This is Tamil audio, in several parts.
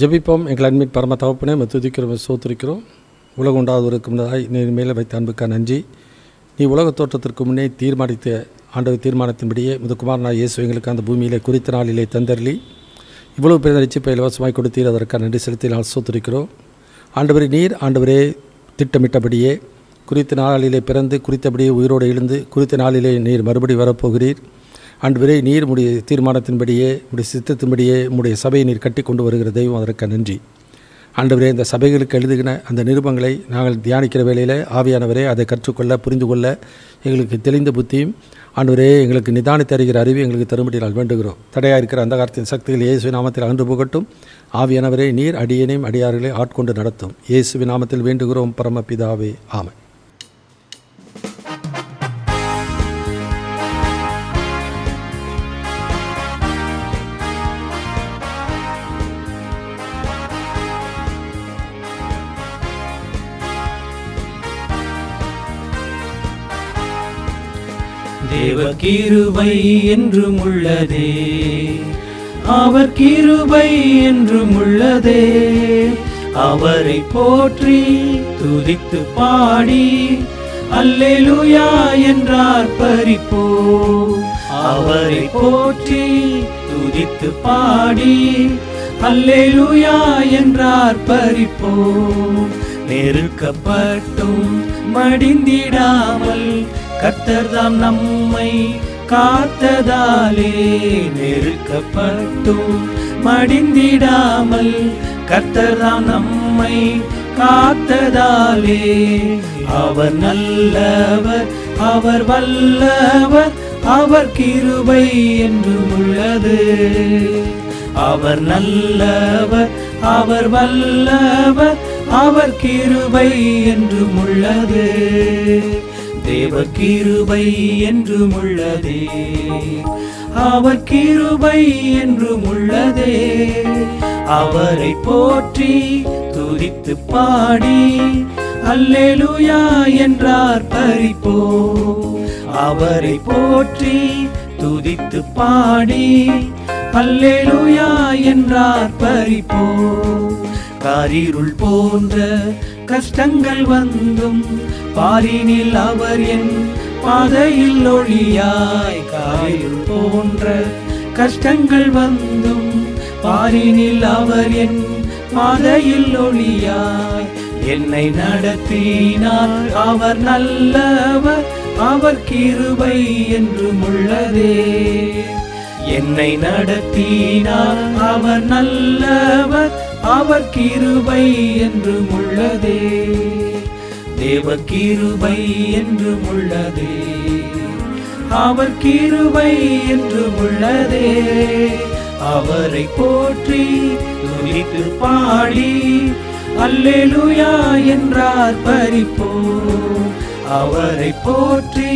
ஜெபிப்போம் எங்கள் அன்பின் பரம தகப்பனே நம்ம துதிக்கிறோம் சோத்திருக்கிறோம் உலகம் உண்டாதவருக்கு முன்னதாக நீ மேலே வைத்த அன்புக்கா நன்றி நீ உலக தோற்றத்திற்கு முன்னே தீர்மானித்த ஆண்டவர் தீர்மானத்தின்படியே முதுகுமார் நான் இயேசு எங்களுக்கு அந்த பூமியிலே குறித்த நாளிலே தந்தரளி இவ்வளவு பெரிய ரசிப்பை இலவசமாய் கொடுத்தீர் அதற்காக நன்றி செலுத்தி நான் சோத்திருக்கிறோம் ஆண்டவரே நீர் ஆண்டவரே திட்டமிட்டபடியே குறித்த நாளிலே பிறந்து குறித்தபடியே உயிரோடு எழுந்து குறித்த நாளிலே நீர் மறுபடி வரப்போகிறீர் ஆண்டு நீர் உடைய தீர்மானத்தின்படியே உடைய சித்தத்தின்படியே உடைய சபையை நீர் கட்டி கொண்டு வருகிற தெய்வம் அதற்கு நன்றி ஆண்டவரே இந்த சபைகளுக்கு எழுதுகின்ற அந்த நிருபங்களை நாங்கள் தியானிக்கிற வேளையில் ஆவியானவரே அதை கற்றுக்கொள்ள புரிந்து கொள்ள எங்களுக்கு தெளிந்த புத்தியும் அன்றுவரே எங்களுக்கு நிதானி தருகிற அறிவு எங்களுக்கு தரும்படி நாள் வேண்டுகிறோம் தடையாக இருக்கிற அந்த காலத்தின் சக்திகள் இயேசு நாமத்தில் அன்று புகட்டும் ஆவியானவரே நீர் அடியனையும் அடியார்களை ஆட்கொண்டு நடத்தும் இயேசு நாமத்தில் வேண்டுகிறோம் பரமபிதாவே ஆமை தேவ கிருபை என்றும் உள்ளதே அவர் கிருபை என்றும் உள்ளதே அவரை போற்றி துதித்து பாடி அல்லேலுயா என்றார் பறிப்போ அவரை போற்றி துதித்து பாடி அல்லேலுயா என்றார் பறிப்போ நெருக்கப்பட்டும் மடிந்திடாமல் கர்த்தர் தாம் நம்மை காத்ததாலே நெருக்கப்பட்டோம் மடிந்திடாமல் கர்த்தர் தாம் நம்மை காத்ததாலே அவர் நல்லவர் அவர் வல்லவர் அவர் கிருபை என்று உள்ளது அவர் நல்லவர் அவர் வல்லவர் அவர் கிருபை என்று உள்ளது தேவ கிருபை என்று உள்ளதே அவர் கிருபை என்று உள்ளதே அவரை போற்றி துதித்து பாடி அல்லேலுயா என்றார் பறிப்போ அவரை போற்றி துதித்து பாடி அல்லேலுயா என்றார் பறிப்போ காரிருள் போன்ற கஷ்டங்கள் வந்தும் பாரினில் அவர் என் பாதையில் ஒளியாய் காரில் போன்ற கஷ்டங்கள் வந்தும் பாரினில் அவர் என் பாதையில் ஒளியாய் என்னை நடத்தினார் அவர் நல்லவர் அவர் கிருபை என்றும் உள்ளதே என்னை நடத்தினார் அவர் நல்லவர் அவர் கிருபை என்று உள்ளதே தேவ கிருபை என்று உள்ளதே அவர் கிருபை என்று உள்ளதே அவரை போற்றி துணித்து பாடி அல்லேலுயா என்றார் பறிப்போ அவரை போற்றி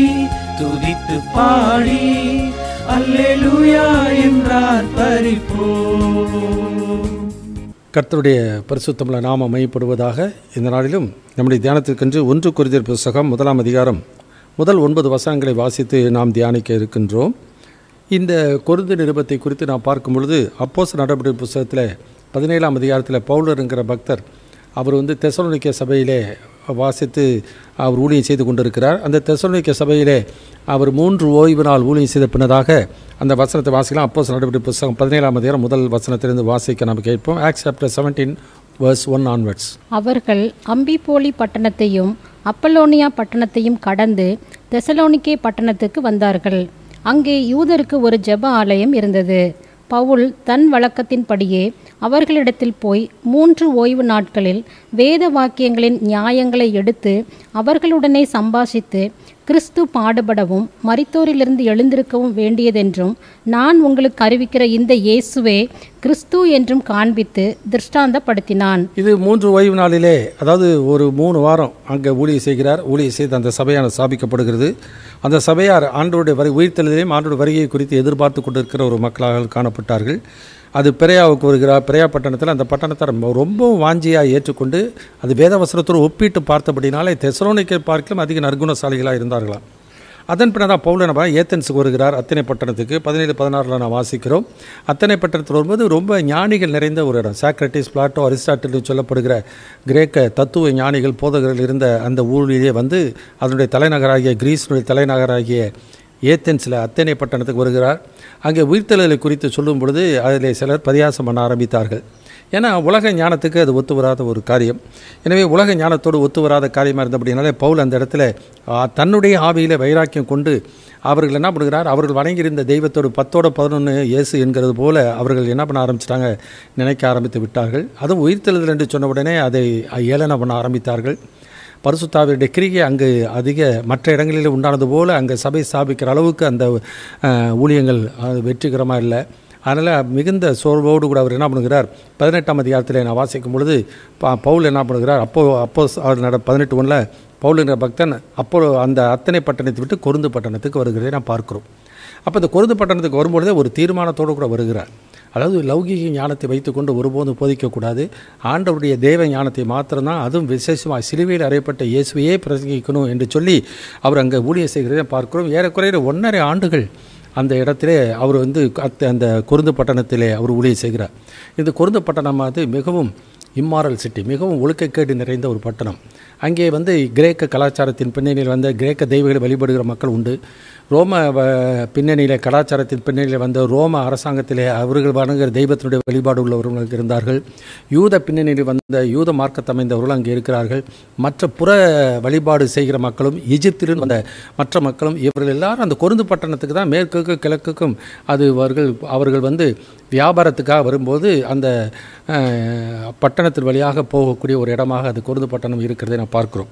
துதித்து பாடி அல்லேலுயா என்றார் பறிப்போ கர்த்தருடைய பரிசுத்தமிழ நாம மையப்படுவதாக இந்த நாளிலும் நம்முடைய தியானத்திற்கென்று ஒன்று குறிதர் புஸ்தகம் முதலாம் அதிகாரம் முதல் ஒன்பது வசனங்களை வாசித்து நாம் தியானிக்க இருக்கின்றோம் இந்த குருந்து நிருபத்தை குறித்து நான் பார்க்கும் பொழுது அப்போஸ் நடவடிக்கை புஸ்தகத்தில் பதினேழாம் அதிகாரத்தில் பவுலருங்கிற பக்தர் அவர் வந்து தெசலோனிக்க சபையிலே வாசித்து அவர் ஊழியம் செய்து கொண்டிருக்கிறார் அந்த தெசலோனிக்க சபையிலே அவர் மூன்று ஓய்வு நாள் ஊழியம் செய்த பின்னதாக அந்த வசனத்தை வாசிக்கலாம் சில நடவடிக்கை புத்தகம் பதினேழாம் அதிகாரம் முதல் வசனத்திலிருந்து வாசிக்க நாம் கேட்போம் Acts chapter seventeen verse one onwards அவர்கள் அம்பிபோலி பட்டணத்தையும் அப்பலோனியா பட்டணத்தையும் கடந்து தெசலோனிக்கே பட்டணத்துக்கு வந்தார்கள் அங்கே யூதருக்கு ஒரு ஜெப ஆலயம் இருந்தது பவுல் தன் வழக்கத்தின்படியே அவர்களிடத்தில் போய் மூன்று ஓய்வு நாட்களில் வேத வாக்கியங்களின் நியாயங்களை எடுத்து அவர்களுடனே சம்பாஷித்து கிறிஸ்து பாடுபடவும் மரித்தோரிலிருந்து எழுந்திருக்கவும் வேண்டியதென்றும் நான் உங்களுக்கு அறிவிக்கிற இந்த இயேசுவே கிறிஸ்து என்றும் காண்பித்து திருஷ்டாந்தப்படுத்தினான் இது மூன்று ஓய்வு நாளிலே அதாவது ஒரு மூணு வாரம் அங்கே ஊழியர் செய்கிறார் ஊழியர் செய்து அந்த சபையான ஸ்தாபிக்கப்படுகிறது அந்த சபையார் ஆண்டோடைய வரை உயிர்த்தலிலேயும் ஆண்டோட வருகையை குறித்து எதிர்பார்த்து கொண்டிருக்கிற ஒரு மக்களாக காணப்பட்டார்கள் அது பெரியாவுக்கு வருகிறார் பிரையா பட்டணத்தில் அந்த பட்டணத்தை ரொம்பவும் வாஞ்சியாக ஏற்றுக்கொண்டு அது வேதவசனத்தோடு ஒப்பிட்டு பார்த்தபடினாலே தெசரோனிக்கை பார்க்கிலும் அதிக நற்குணசாலிகளாக இருந்தார்களாம் அதன் பவுல பவுலனபா ஏத்தன்ஸுக்கு வருகிறார் அத்தனை பட்டணத்துக்கு பதினேழு பதினாறில் நான் வாசிக்கிறோம் அத்தனை பட்டணத்தில் வரும்போது ரொம்ப ஞானிகள் நிறைந்த ஒரு இடம் சாக்ரட்டிஸ் பிளாட்டோ அரிஸ்டாட்டில் சொல்லப்படுகிற கிரேக்க தத்துவ ஞானிகள் போதகர்கள் இருந்த அந்த ஊரிலேயே வந்து அதனுடைய தலைநகராகிய கிரீஸினுடைய தலைநகராகிய ஏத்தன்ஸில் அத்தனை பட்டணத்துக்கு வருகிறார் அங்கே உயிர்த்தெழுதலை குறித்து சொல்லும் பொழுது அதில் சிலர் பரியாசம் பண்ண ஆரம்பித்தார்கள் ஏன்னா உலக ஞானத்துக்கு அது ஒத்து வராத ஒரு காரியம் எனவே உலக ஞானத்தோடு ஒத்து வராத காரியமாக இருந்த அப்படின்னாலே பவுல் அந்த இடத்துல தன்னுடைய ஆவியில் வைராக்கியம் கொண்டு அவர்கள் என்ன பண்ணுகிறார் அவர்கள் வணங்கியிருந்த தெய்வத்தோடு பத்தோட பதினொன்று இயேசு என்கிறது போல அவர்கள் என்ன பண்ண ஆரம்பிச்சிட்டாங்க நினைக்க ஆரம்பித்து விட்டார்கள் அதுவும் உயிர்த்தெழுதல் என்று சொன்ன உடனே அதை ஏளனம் பண்ண ஆரம்பித்தார்கள் பரிசுத்தாவியுடைய கிரிகை அங்கு அதிக மற்ற இடங்களில் உண்டானது போல் அங்கே சபை ஸ்தாபிக்கிற அளவுக்கு அந்த ஊழியங்கள் வெற்றிகரமாக இல்லை அதனால் மிகுந்த சோர்வோடு கூட அவர் என்ன பண்ணுகிறார் பதினெட்டாம் அதிகாரத்தில் நான் வாசிக்கும் பொழுது பவுல் என்ன பண்ணுகிறார் அப்போ அப்போ அவர் நட பதினெட்டு ஒன்றில் பவுல் என்ற பக்தன் அப்போ அந்த அத்தனை பட்டணத்தை விட்டு கொருந்து பட்டணத்துக்கு வருகிறதை நான் பார்க்குறோம் அப்போ இந்த கொருந்து பட்டணத்துக்கு வரும்பொழுதே ஒரு தீர்மானத்தோடு கூட வருகிறார் அதாவது லௌகிக ஞானத்தை வைத்துக்கொண்டு ஒருபோதும் போதிக்கக்கூடாது ஆண்டவருடைய தேவ ஞானத்தை மாத்திரம்தான் அதுவும் விசேஷமாக சிலுவையில் அறையப்பட்ட இயேசுவையே பிரசங்கிக்கணும் என்று சொல்லி அவர் அங்கே ஊழியர் செய்கிறதை பார்க்கிறோம் ஏறக்குறைய ஒன்றரை ஆண்டுகள் அந்த இடத்துல அவர் வந்து அந்த குருந்து பட்டணத்திலே அவர் ஊழியர் செய்கிறார் இந்த குருந்து பட்டணமாவது மிகவும் இம்மாரல் சிட்டி மிகவும் ஒழுக்கக்கேடு நிறைந்த ஒரு பட்டணம் அங்கே வந்து கிரேக்க கலாச்சாரத்தின் பின்னணியில் வந்த கிரேக்க தெய்வங்களை வழிபடுகிற மக்கள் உண்டு ரோம பின்னணியில் கலாச்சாரத்தின் பின்னணியில் வந்த ரோம அரசாங்கத்திலே அவர்கள் வணங்குகிற தெய்வத்தினுடைய வழிபாடு உள்ளவர்கள் இருந்தார்கள் யூத பின்னணியில் வந்த யூத அமைந்தவர்கள் அங்கே இருக்கிறார்கள் மற்ற புற வழிபாடு செய்கிற மக்களும் எஜிப்திலும் வந்த மற்ற மக்களும் இவர்கள் எல்லாரும் அந்த கொருந்து பட்டணத்துக்கு தான் மேற்குக்கும் கிழக்குக்கும் அது அவர்கள் அவர்கள் வந்து வியாபாரத்துக்காக வரும்போது அந்த பட்டணத்தின் வழியாக போகக்கூடிய ஒரு இடமாக அது கொருந்து பட்டணம் இருக்கிறதை நான் பார்க்கிறோம்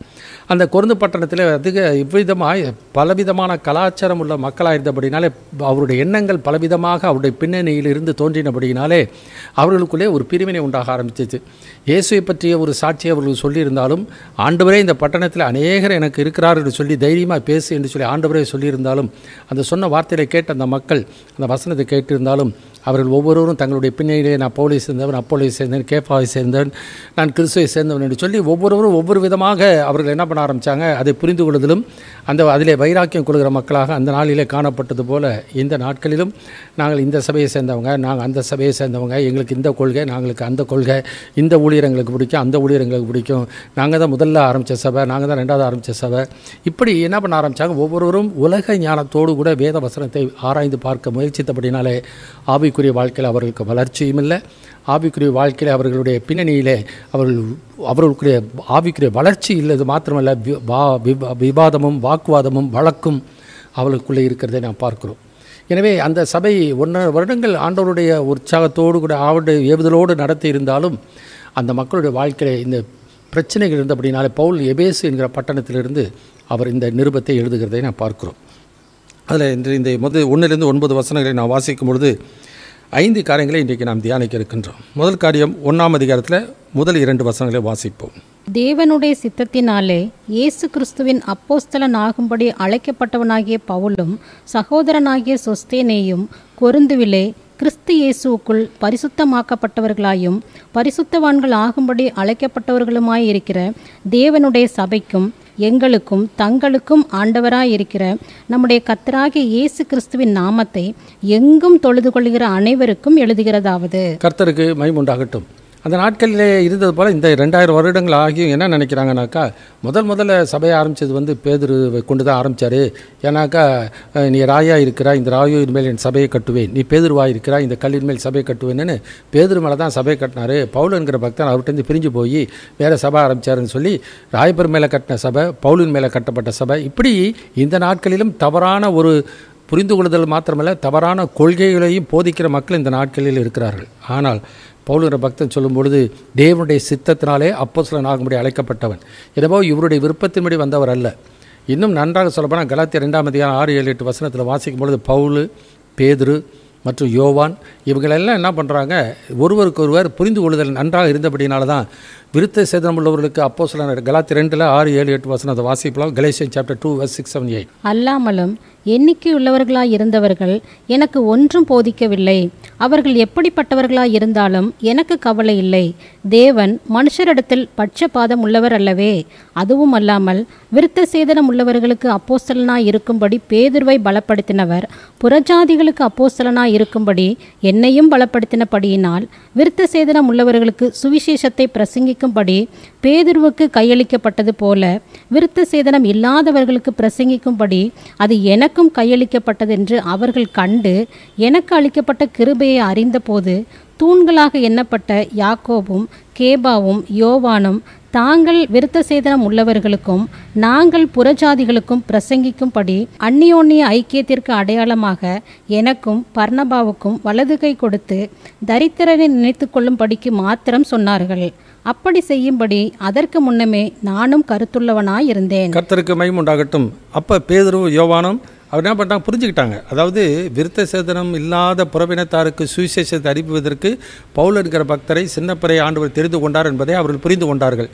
அந்த கொருந்து பட்டணத்தில் அதிக இவ்விதமாக பலவிதமான கலாச்சார கலாச்சாரம் உள்ள மக்களாயிருந்தபடினாலே அவருடைய எண்ணங்கள் பலவிதமாக அவருடைய பின்னணியில் இருந்து தோன்றினபடியினாலே அவர்களுக்குள்ளே ஒரு பிரிவினை உண்டாக ஆரம்பித்தது இயேசுவை பற்றிய ஒரு சாட்சியை அவர்கள் சொல்லியிருந்தாலும் ஆண்டவரே இந்த பட்டணத்தில் அநேகர் எனக்கு இருக்கிறார் என்று சொல்லி தைரியமாக பேசு என்று சொல்லி ஆண்டவரே சொல்லியிருந்தாலும் அந்த சொன்ன வார்த்தையை கேட்ட அந்த மக்கள் அந்த வசனத்தை கேட்டிருந்தாலும் அவர்கள் ஒவ்வொருவரும் தங்களுடைய பின்னணியிலே நான் போலீஸ் சேர்ந்தவன் அப்போலீஸ் சேர்ந்தேன் கேஃபாவை சேர்ந்தவன் நான் கிறிஸ்துவை சேர்ந்தவன் என்று சொல்லி ஒவ்வொருவரும் ஒவ்வொரு விதமாக அவர்கள் என்ன பண்ண ஆரம்பித்தாங்க அதை புரிந்து கொள்வதிலும் அந்த அதிலே வைராக்கியம் கொள்கிற மக்களாக அந்த நாளிலே காணப்பட்டது போல் இந்த நாட்களிலும் நாங்கள் இந்த சபையை சேர்ந்தவங்க நாங்கள் அந்த சபையை சேர்ந்தவங்க எங்களுக்கு இந்த கொள்கை நாங்களுக்கு அந்த கொள்கை இந்த ஊழியர் எங்களுக்கு பிடிக்கும் அந்த ஊழியர்களுக்கு பிடிக்கும் நாங்கள் தான் முதல்ல ஆரம்பித்த சபை நாங்கள் தான் ரெண்டாவது ஆரம்பித்த சபை இப்படி என்ன பண்ண ஆரம்பித்தாங்க ஒவ்வொருவரும் உலக ஞானத்தோடு கூட வேத வசனத்தை ஆராய்ந்து பார்க்க முயற்சித்தபடினாலே ஆவி ஆவிக்குரிய வாழ்க்கையில் அவர்களுக்கு வளர்ச்சியும் இல்லை ஆவிக்குரிய வாழ்க்கையில் அவர்களுடைய பின்னணியிலே அவர்கள் அவர்களுக்குரிய ஆவிக்குரிய வளர்ச்சி இல்லது மாத்திரமல்ல விவாதமும் வாக்குவாதமும் வழக்கும் அவர்களுக்குள்ளே இருக்கிறதை நாம் பார்க்கிறோம் எனவே அந்த சபை ஒன்றரை வருடங்கள் ஆண்டவருடைய உற்சாகத்தோடு கூட ஆவடைய ஏவுதலோடு நடத்தி இருந்தாலும் அந்த மக்களுடைய வாழ்க்கையில் இந்த பிரச்சனைகள் இருந்தபடினாலே பவுல் எபேசு என்கிற பட்டணத்திலிருந்து அவர் இந்த நிருபத்தை எழுதுகிறதை நான் பார்க்கிறோம் அதில் இந்த இந்த முதல் ஒன்றிலிருந்து ஒன்பது வசனங்களை நான் வாசிக்கும் பொழுது ஐந்து காரியங்களை இன்றைக்கு நாம் தியானிக்க இருக்கின்றோம் முதல் காரியம் ஒன்றாம் அதிகாரத்தில் முதல் இரண்டு வசங்களை வாசிப்போம் தேவனுடைய சித்தத்தினாலே இயேசு கிறிஸ்துவின் அப்போஸ்தலன் ஆகும்படி அழைக்கப்பட்டவனாகிய பவுலும் சகோதரனாகிய சொஸ்தேனேயும் கொருந்துவிலே கிறிஸ்து இயேசுக்குள் பரிசுத்தமாக்கப்பட்டவர்களாயும் பரிசுத்தவான்கள் ஆகும்படி அழைக்கப்பட்டவர்களுமாயிருக்கிற தேவனுடைய சபைக்கும் எங்களுக்கும் தங்களுக்கும் ஆண்டவராய் இருக்கிற நம்முடைய கத்தராகிய இயேசு கிறிஸ்துவின் நாமத்தை எங்கும் தொழுது கொள்கிற அனைவருக்கும் எழுதுகிறதாவது கர்த்தருக்கு மைமுண்டாகட்டும் அந்த நாட்களிலே இருந்தது போல் இந்த ரெண்டாயிரம் வருடங்கள் ஆகியும் என்ன நினைக்கிறாங்கனாக்கா முதல் முதல்ல சபையை ஆரம்பித்தது வந்து பேதரு கொண்டு தான் ஆரம்பித்தார் ஏன்னாக்கா நீ ராயாக இருக்கிறா இந்த ராயோயின் மேல் என் சபையை கட்டுவேன் நீ பேதுருவாக இருக்கிறா இந்த கல்லின் மேல் சபையை கட்டுவேன்னு பேதுரு மேலே தான் சபையை கட்டினார் என்கிற பக்தன் அவர்கிட்டருந்து பிரிஞ்சு போய் வேறு சபை ஆரம்பித்தாருன்னு சொல்லி ராயபர் மேலே கட்டின சபை பவுலின் மேலே கட்டப்பட்ட சபை இப்படி இந்த நாட்களிலும் தவறான ஒரு புரிந்து கொள்ளுதல் மாத்திரமல்ல தவறான கொள்கைகளையும் போதிக்கிற மக்கள் இந்த நாட்களில் இருக்கிறார்கள் ஆனால் பவுலுங்கிற பக்தன் சொல்லும் பொழுது தேவனுடைய சித்தத்தினாலே அப்போசலன் ஆகும்படி அழைக்கப்பட்டவன் எனவோ இவருடைய விருப்பத்தின்படி வந்தவர் அல்ல இன்னும் நன்றாக சொல்லப்போனால் கலாத்திய ரெண்டாம் அதிகாரம் ஆறு ஏழு எட்டு வசனத்தில் வாசிக்கும் பொழுது பவுலு பேதுரு மற்றும் யோவான் இவங்களெல்லாம் என்ன பண்ணுறாங்க ஒருவருக்கு ஒருவர் புரிந்து கொள்ளுதல் நன்றாக இருந்தபடினால தான் விருத்த சேதனம் உள்ளவர்களுக்கு அப்போ சில கலாத்தி ரெண்டில் ஆறு ஏழு எட்டு வசனத்தை வாசிப்பலாம் கலேசியன் chapter two six seven eight அல்லாமலும் எண்ணிக்கை இருந்தவர்கள் எனக்கு ஒன்றும் போதிக்கவில்லை அவர்கள் எப்படிப்பட்டவர்களாய் இருந்தாலும் எனக்கு கவலை இல்லை தேவன் மனுஷரிடத்தில் பட்சபாதம் உள்ளவர் அல்லவே அதுவும் அல்லாமல் விருத்த சேதனம் உள்ளவர்களுக்கு அப்போஸ்தலனாய் இருக்கும்படி பேதுருவை பலப்படுத்தினவர் புறஜாதிகளுக்கு அப்போஸ்தலனாய் இருக்கும்படி என்னையும் பலப்படுத்தினபடியினால் விருத்த சேதனம் உள்ளவர்களுக்கு சுவிசேஷத்தை பிரசங்கிக்கும்படி பேதுருவுக்கு கையளிக்கப்பட்டது போல விருத்த சேதனம் இல்லாதவர்களுக்கு பிரசங்கிக்கும்படி அது எனக்கு எனக்கும் கையளிக்கப்பட்டதென்று அவர்கள் கண்டு எனக்கு அளிக்கப்பட்ட கிருபையை அறிந்தபோது தூண்களாக எண்ணப்பட்ட யாக்கோபும் கேபாவும் யோவானும் தாங்கள் விருத்த சேதனம் உள்ளவர்களுக்கும் நாங்கள் புறஜாதிகளுக்கும் பிரசங்கிக்கும்படி அந்நியோன்னிய ஐக்கியத்திற்கு அடையாளமாக எனக்கும் பர்ணபாவுக்கும் வலது கை கொடுத்து தரித்திரனை நினைத்து கொள்ளும்படிக்கு மாத்திரம் சொன்னார்கள் அப்படி செய்யும்படி அதற்கு முன்னமே நானும் கருத்துள்ளவனாயிருந்தேன் கர்த்தருக்கு உண்டாகட்டும் அப்ப பேதரும் யோவானும் அவர் என்ன பண்ணுறாங்க புரிஞ்சுக்கிட்டாங்க அதாவது விருத்த சேதனம் இல்லாத புறவினத்தாருக்கு சுவிசேஷத்தை அறிவிப்பதற்கு பவுல் என்கிற பக்தரை சின்னப்பறை ஆண்டவர் தெரிந்து கொண்டார் என்பதை அவர்கள் புரிந்து கொண்டார்கள்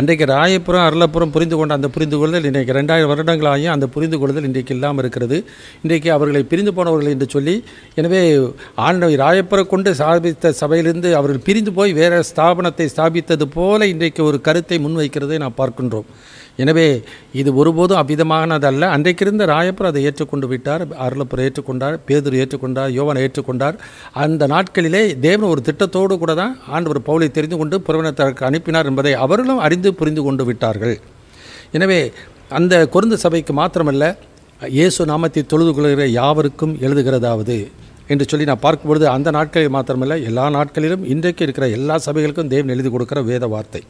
அன்றைக்கு ராயபுரம் அருளப்புறம் புரிந்து கொண்ட அந்த புரிந்து கொள்ளுதல் இன்றைக்கு ரெண்டாயிரம் வருடங்களாகியும் அந்த புரிந்து கொள்ளுதல் இன்றைக்கு இல்லாமல் இருக்கிறது இன்றைக்கு அவர்களை பிரிந்து போனவர்கள் என்று சொல்லி எனவே ஆண்டவர் ராயபுரம் கொண்டு சாபித்த சபையிலிருந்து அவர்கள் பிரிந்து போய் வேறு ஸ்தாபனத்தை ஸ்தாபித்தது போல இன்றைக்கு ஒரு கருத்தை முன்வைக்கிறதை நாம் பார்க்கின்றோம் எனவே இது ஒருபோதும் அபிதமானதல்ல அன்றைக்கிருந்த ராயப்பர் அதை ஏற்றுக்கொண்டு விட்டார் அருளப்பர் ஏற்றுக்கொண்டார் பேதூர் ஏற்றுக்கொண்டார் யோவன் ஏற்றுக்கொண்டார் அந்த நாட்களிலே தேவன் ஒரு திட்டத்தோடு கூட தான் ஆண்டவர் பவுலை தெரிந்து கொண்டு புறவினத்தருக்கு அனுப்பினார் என்பதை அவர்களும் அறிந்து புரிந்து கொண்டு விட்டார்கள் எனவே அந்த குறுந்து சபைக்கு மாத்திரமல்ல இயேசு நாமத்தை தொழுது கொள்கிற யாவருக்கும் எழுதுகிறதாவது என்று சொல்லி நான் பார்க்கும்பொழுது அந்த நாட்களில் மாத்திரமல்ல எல்லா நாட்களிலும் இன்றைக்கு இருக்கிற எல்லா சபைகளுக்கும் தேவன் எழுதி கொடுக்குற வேத வார்த்தை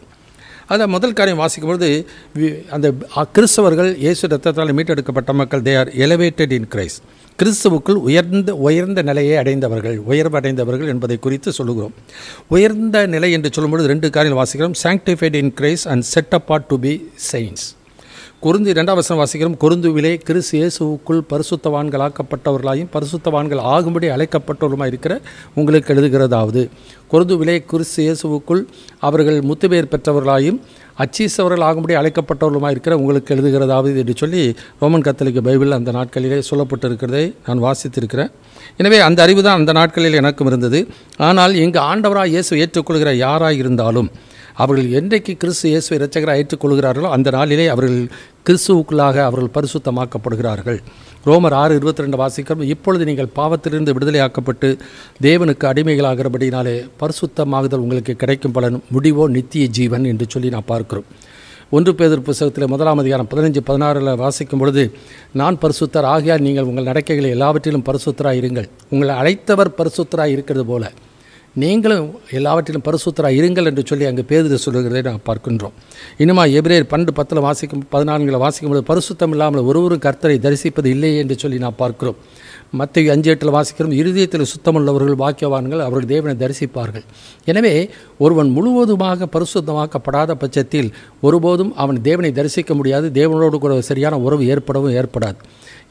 அந்த முதல் காரியம் வாசிக்கும் வாசிக்கும்பொழுது அந்த கிறிஸ்தவர்கள் இயேசு ரத்தத்தால் மீட்டெடுக்கப்பட்ட மக்கள் they are elevated in Christ கிறிஸ்துவுக்குள் உயர்ந்த உயர்ந்த நிலையை அடைந்தவர்கள் உயர்வு அடைந்தவர்கள் என்பதை குறித்து சொல்லுகிறோம் உயர்ந்த நிலை என்று சொல்லும்பொழுது ரெண்டு காரியம் வாசிக்கிறோம் sanctified in Christ and set ஆட் டு பி சயின்ஸ் குருந்து இரண்டாம் வசனம் வாசிக்கிறோம் விலை கிறிஸ் இயேசுக்குள் பரிசுத்தவான்களாக்கப்பட்டவர்களாயும் பரிசுத்தவான்கள் ஆகும்படி அழைக்கப்பட்டவர்களுமாக இருக்கிற உங்களுக்கு எழுதுகிறதாவது விலை கிறிஸ் இயேசுவுக்குள் அவர்கள் முத்துபேர் பெற்றவர்களாயும் அச்சீசவர்கள் ஆகும்படி அழைக்கப்பட்டவர்களுமாக இருக்கிற உங்களுக்கு எழுதுகிறதாவது என்று சொல்லி ரோமன் கத்தலிக்க பைபிள் அந்த நாட்களிலே சொல்லப்பட்டிருக்கிறதை நான் வாசித்திருக்கிறேன் எனவே அந்த அறிவு தான் அந்த நாட்களில் எனக்கும் இருந்தது ஆனால் எங்கள் ஆண்டவராக இயேசு ஏற்றுக்கொள்கிற யாராக இருந்தாலும் அவர்கள் என்றைக்கு கிறிஸ்து இயேசுவை இரட்சகராக ஏற்றுக்கொள்கிறார்களோ அந்த நாளிலே அவர்கள் கிறிஸ்துவுக்குள்ளாக அவர்கள் பரிசுத்தமாக்கப்படுகிறார்கள் ரோமர் ஆறு இருபத்தி ரெண்டு வாசிக்கிறோம் இப்பொழுது நீங்கள் பாவத்திலிருந்து விடுதலையாக்கப்பட்டு தேவனுக்கு அடிமைகளாகிறபடினாலே பரிசுத்தமாகுதல் உங்களுக்கு கிடைக்கும் பலன் முடிவோ நித்திய ஜீவன் என்று சொல்லி நான் பார்க்கிறோம் ஒன்று பேதர் புஸ்தகத்தில் முதலாம் அதிகாரம் பதினஞ்சு பதினாறில் வாசிக்கும் பொழுது நான் பரிசுத்தர் ஆகியால் நீங்கள் உங்கள் நடக்கைகளை எல்லாவற்றிலும் பரிசுத்தராக இருங்கள் உங்களை அழைத்தவர் பரிசுத்தராக இருக்கிறது போல நீங்களும் எல்லாவற்றிலும் பரிசுத்தராக இருங்கள் என்று சொல்லி அங்கே பேரில் சொல்லுகிறதை நாங்கள் பார்க்கின்றோம் இனிமா எபிரேர் பன்னெண்டு பத்தில் வாசிக்கும் பதினான்கில் வாசிக்கும் போது பரிசுத்தம் இல்லாமல் ஒருவரும் கர்த்தரை தரிசிப்பது இல்லையே என்று சொல்லி நான் பார்க்கிறோம் மற்ற அஞ்சு எட்டில் வாசிக்கிறோம் இருதயத்தில் சுத்தமுள்ளவர்கள் வாக்கியவான்கள் அவர்கள் தேவனை தரிசிப்பார்கள் எனவே ஒருவன் முழுவதுமாக பரிசுத்தமாக்கப்படாத பட்சத்தில் ஒருபோதும் அவன் தேவனை தரிசிக்க முடியாது தேவனோடு கூட சரியான உறவு ஏற்படவும் ஏற்படாது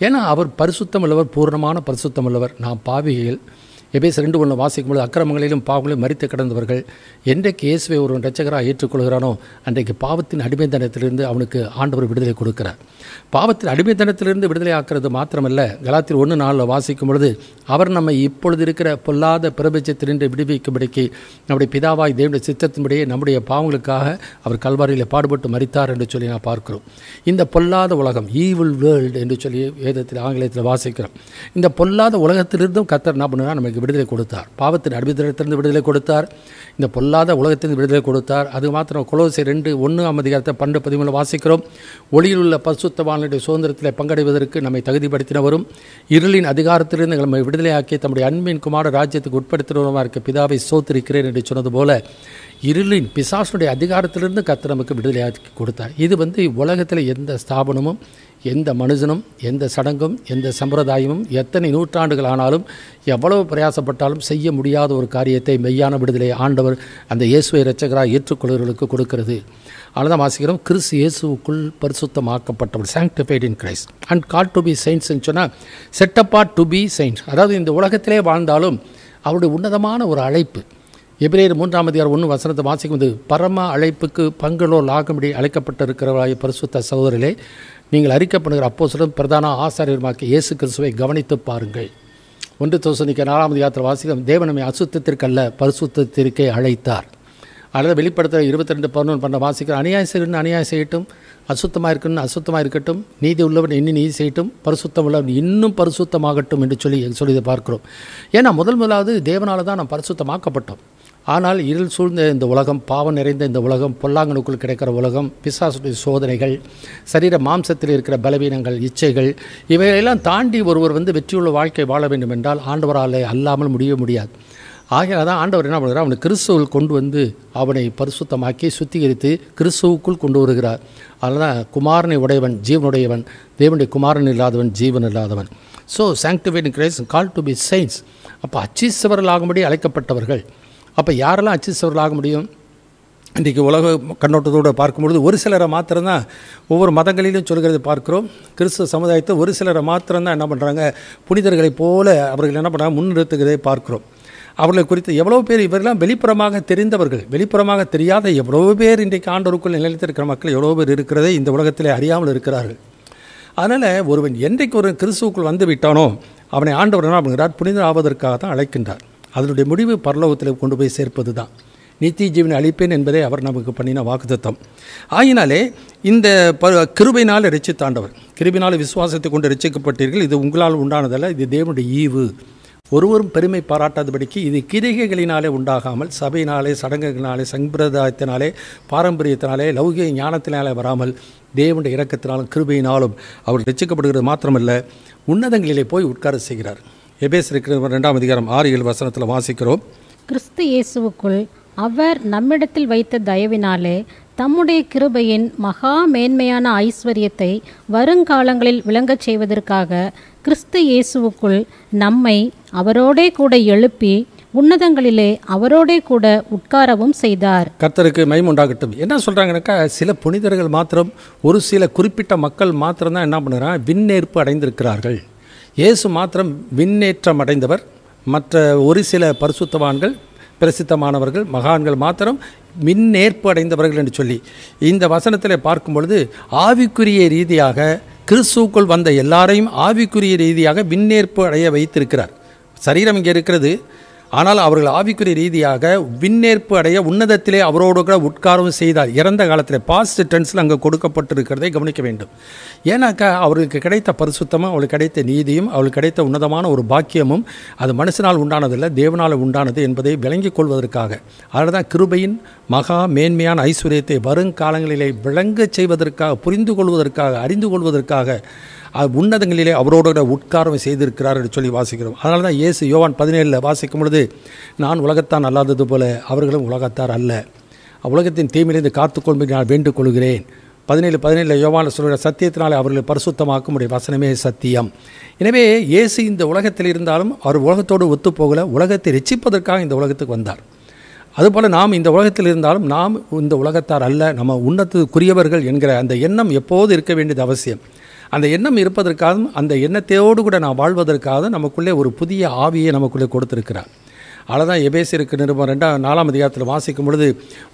ஏன்னா அவர் பரிசுத்தம் உள்ளவர் பூர்ணமான பரிசுத்தம் உள்ளவர் நாம் பாவிகள் எபேஸ் ரெண்டு ஒன்று பொழுது அக்கிரமங்களிலும் பாவங்களையும் மறித்து கிடந்தவர்கள் என்றைக்கு இயேசுவை ஒருவன் ரச்சகராக ஏற்றுக்கொள்கிறானோ அன்றைக்கு பாவத்தின் அடிமை தனத்திலிருந்து அவனுக்கு ஆண்டவர் விடுதலை கொடுக்கிறார் பாவத்தின் தனத்திலிருந்து விடுதலை ஆக்கிறது மாத்திரமல்ல கலாத்திரி ஒன்று நாளில் வாசிக்கும் பொழுது அவர் நம்மை இப்பொழுது இருக்கிற பொல்லாத பிரபஞ்சத்திலிருந்து விடுவிக்கும்படிக்கு நம்முடைய பிதாவாய் தேவனுடைய சித்தத்தின்படியே நம்முடைய பாவங்களுக்காக அவர் கல்வாரியில் பாடுபட்டு மறித்தார் என்று சொல்லி நான் பார்க்கிறோம் இந்த பொல்லாத உலகம் ஈவில் வேர்ல்டு என்று சொல்லி வேதத்தில் ஆங்கிலத்தில் வாசிக்கிறோம் இந்த பொல்லாத உலகத்திலிருந்தும் கத்தர் என்ன பண்ணுறா நமக்கு அவர்களுக்கு விடுதலை கொடுத்தார் பாவத்தின் அடிபத்திரத்திலிருந்து விடுதலை கொடுத்தார் இந்த பொல்லாத உலகத்திலிருந்து விடுதலை கொடுத்தார் அது மாத்திரம் குலோசை ரெண்டு ஒன்று அமதிகாரத்தை பன்னெண்டு பதிமூணு வாசிக்கிறோம் ஒளியில் உள்ள பரிசுத்தவானுடைய சுதந்திரத்தில் பங்கடைவதற்கு நம்மை தகுதிப்படுத்தினவரும் இருளின் அதிகாரத்திலிருந்து நம்மை விடுதலையாக்கி தம்முடைய அன்பின் குமார ராஜ்யத்துக்கு உட்படுத்தினவருமாக இருக்க பிதாவை சோத்திருக்கிறேன் என்று சொன்னது போல இருளின் பிசாசுடைய அதிகாரத்திலிருந்து கத்து நமக்கு விடுதலையாக்கி கொடுத்தார் இது வந்து உலகத்தில் எந்த ஸ்தாபனமும் எந்த மனுஷனும் எந்த சடங்கும் எந்த சம்பிரதாயமும் எத்தனை நூற்றாண்டுகள் ஆனாலும் எவ்வளவு பிரயாசப்பட்டாலும் செய்ய முடியாத ஒரு காரியத்தை மெய்யான விடுதலை ஆண்டவர் அந்த இயேசுவை இரட்சகராக ஏற்றுக்கொள்வர்களுக்கு கொடுக்கிறது அதான் வாசிக்கிறோம் கிறிஸ் இயேசுக்குள் பரிசுத்தமாக்கப்பட்டவர் sanctified in Christ and called to be சயின்ஸ்னு சொன்னால் செட்டப்பா டு பி சயின்ஸ் அதாவது இந்த உலகத்திலே வாழ்ந்தாலும் அவருடைய உன்னதமான ஒரு அழைப்பு எபிரேயர் மூன்றாம் அதிகாரம் ஒன்று வசனத்தை வாசிக்கும் போது பரம அழைப்புக்கு பங்களோ லாகும்படி அழைக்கப்பட்டிருக்கிறவராய பரிசுத்த சகோதரிலே நீங்கள் அறிக்கப்படுகிற அப்போ சொல்லும் பிரதான ஆசாரியமாக்கி இயேசு கிறிஸ்துவை கவனித்து பாருங்கள் ஒன்று தோசனிக்க நாலாம் அதிகாரத்தில் வாசிக்கும் தேவனமை அசுத்தத்திற்கு அல்ல பரிசுத்திற்கே அழைத்தார் அல்லது வெளிப்படுத்த இருபத்தி ரெண்டு பதினொன்று பண்ண வாசிக்கிற அநியாயம் செய்யணும்னு அநியாயம் செய்யட்டும் அசுத்தமாக இருக்கணும் அசுத்தமாக இருக்கட்டும் நீதி உள்ளவன் இன்னும் நீதி செய்யட்டும் பரிசுத்தம் உள்ளவன் இன்னும் பரிசுத்தமாகட்டும் என்று சொல்லி சொல்லி இதை பார்க்கிறோம் ஏன்னா முதல் முதலாவது தேவனால் தான் நாம் பரிசுத்தமாக்கப்பட்டோம் ஆனால் இருள் சூழ்ந்த இந்த உலகம் பாவம் நிறைந்த இந்த உலகம் பொல்லாங்கனுக்குள் கிடைக்கிற உலகம் பிசாசுடைய சோதனைகள் சரீர மாம்சத்தில் இருக்கிற பலவீனங்கள் இச்சைகள் இவையெல்லாம் தாண்டி ஒருவர் வந்து வெற்றியுள்ள வாழ்க்கை வாழ வேண்டும் என்றால் ஆண்டவரால் அல்லாமல் முடிய முடியாது ஆகையால் தான் ஆண்டவர் என்ன பண்ணுறார் அவனை கிறிஸ்துவில் கொண்டு வந்து அவனை பரிசுத்தமாக்கி சுத்திகரித்து கிறிஸ்துவுக்குள் கொண்டு வருகிறார் அதனால் தான் குமாரனை உடையவன் ஜீவனுடையவன் தேவனுடைய குமாரன் இல்லாதவன் ஜீவன் இல்லாதவன் so sanctified grace called to be saints அப்போ அச்சீசவர்கள் ஆகும்படி அழைக்கப்பட்டவர்கள் அப்போ யாரெல்லாம் அச்சுசவர்களாக முடியும் இன்றைக்கு உலக கண்ணோட்டத்தோடு பார்க்கும்பொழுது ஒரு சிலரை மாத்திரம்தான் ஒவ்வொரு மதங்களிலும் சொல்கிறது பார்க்குறோம் கிறிஸ்துவ சமுதாயத்தை ஒரு சிலரை மாத்திரம்தான் என்ன பண்ணுறாங்க புனிதர்களைப் போல அவர்கள் என்ன பண்ணுறாங்க முன்னிறுத்துகிறதை பார்க்குறோம் அவர்களை குறித்து எவ்வளோ பேர் இவரெல்லாம் வெளிப்புறமாக தெரிந்தவர்கள் வெளிப்புறமாக தெரியாத எவ்வளோ பேர் இன்றைக்கு ஆண்டோருக்குள் நிலைத்திருக்கிற மக்கள் எவ்வளோ பேர் இருக்கிறதே இந்த உலகத்தில் அறியாமல் இருக்கிறார்கள் அதனால் ஒருவன் என்றைக்கு ஒரு கிறிஸ்துவுக்குள் வந்து விட்டானோ அவனை ஆண்டவர் என்ன அப்படிங்கிறார் புனிதர் ஆவதற்காக தான் அழைக்கின்றார் அதனுடைய முடிவு பரலோகத்தில் கொண்டு போய் சேர்ப்பது தான் நித்திய ஜீவனை அளிப்பேன் என்பதே அவர் நமக்கு பண்ணின வாக்குத்தம் ஆயினாலே இந்த ப கிருபினால் ரசித்தாண்டவர் கிருபினால் விசுவாசத்தை கொண்டு ரசிக்கப்பட்டீர்கள் இது உங்களால் உண்டானதல்ல இது தேவனுடைய ஈவு ஒருவரும் பெருமை பாராட்டாதபடிக்கு இது கிரிகைகளினாலே உண்டாகாமல் சபையினாலே சடங்குகளினாலே சம்பிரதாயத்தினாலே பாரம்பரியத்தினாலே லௌகிக ஞானத்தினாலே வராமல் தேவனுடைய இறக்கத்தினாலும் கிருபையினாலும் அவர் ரசிக்கப்படுகிறது மாத்திரமல்ல உன்னதங்களிலே போய் உட்கார செய்கிறார் எபேஸ் இருக்கிற ரெண்டாம் அதிகாரம் ஆறு ஏழு வசனத்தில் வாசிக்கிறோம் கிறிஸ்து இயேசுவுக்குள் அவர் நம்மிடத்தில் வைத்த தயவினாலே தம்முடைய கிருபையின் மகா மேன்மையான ஐஸ்வர்யத்தை வருங்காலங்களில் விளங்கச் செய்வதற்காக கிறிஸ்து இயேசுவுக்குள் நம்மை அவரோடே கூட எழுப்பி உன்னதங்களிலே அவரோடே கூட உட்காரவும் செய்தார் கர்த்தருக்கு மயம் உண்டாகட்டும் என்ன சொல்கிறாங்கனாக்கா சில புனிதர்கள் மாத்திரம் ஒரு சில குறிப்பிட்ட மக்கள் மாத்திரம்தான் என்ன பண்ணுறாங்க விண்ணேற்பு அடைந்திருக்கிறார்கள் இயேசு மாத்திரம் விண்ணேற்றம் அடைந்தவர் மற்ற ஒரு சில பரிசுத்தவான்கள் பிரசித்தமானவர்கள் மகான்கள் மாத்திரம் மின்னேற்பு அடைந்தவர்கள் என்று சொல்லி இந்த வசனத்தில் பார்க்கும் பொழுது ஆவிக்குரிய ரீதியாக கிறிஸ்துக்குள் வந்த எல்லாரையும் ஆவிக்குரிய ரீதியாக விண்ணேற்பு அடைய வைத்திருக்கிறார் சரீரம் இங்கே இருக்கிறது ஆனால் அவர்கள் ஆவிக்குரிய ரீதியாக விண்ணேற்பு அடைய உன்னதத்திலே அவரோடு கூட உட்காரவும் செய்தார் இறந்த காலத்தில் பாஸ்ட் டென்ஸில் அங்கே கொடுக்கப்பட்டிருக்கிறதை கவனிக்க வேண்டும் ஏன்னாக்கா அவர்களுக்கு கிடைத்த பரிசுத்தமும் அவளுக்கு கிடைத்த நீதியும் அவளுக்கு கிடைத்த உன்னதமான ஒரு பாக்கியமும் அது மனுஷனால் உண்டானதில்லை தேவனால் உண்டானது என்பதை விளங்கிக் கொள்வதற்காக அதனால் தான் கிருபையின் மகா மேன்மையான ஐஸ்வர்யத்தை வருங்காலங்களிலே விளங்கச் செய்வதற்காக புரிந்து கொள்வதற்காக அறிந்து கொள்வதற்காக அது உன்னதங்களிலே அவரோட உட்காரம் செய்திருக்கிறார் என்று சொல்லி வாசிக்கிறோம் அதனால தான் இயேசு யோவான் பதினேழில் வாசிக்கும் பொழுது நான் உலகத்தான் அல்லாதது போல அவர்களும் உலகத்தார் அல்ல உலகத்தின் தீமையிலிருந்து காத்துக்கொள்பை நான் வேண்டுக் கொள்கிறேன் பதினேழு பதினேழு யோவான சொல்கிற சத்தியத்தினாலே அவர்களை பரிசுத்தமாக்க முடியும் வசனமே சத்தியம் எனவே இயேசு இந்த உலகத்தில் இருந்தாலும் அவர் உலகத்தோடு ஒத்துப்போகல உலகத்தை ரச்சிப்பதற்காக இந்த உலகத்துக்கு வந்தார் அதுபோல் நாம் இந்த உலகத்தில் இருந்தாலும் நாம் இந்த உலகத்தார் அல்ல நம்ம உன்னத்துக்குரியவர்கள் என்கிற அந்த எண்ணம் எப்போது இருக்க வேண்டியது அவசியம் அந்த எண்ணம் இருப்பதற்காகவும் அந்த எண்ணத்தையோடு கூட நான் வாழ்வதற்காக நமக்குள்ளே ஒரு புதிய ஆவியை நமக்குள்ளே கொடுத்துருக்கிறார் அவ்வளோதான் எபேசிற்கு நிருபம் ரெண்டாம் நாலாம் அதிகாரத்தில் வாசிக்கும் பொழுது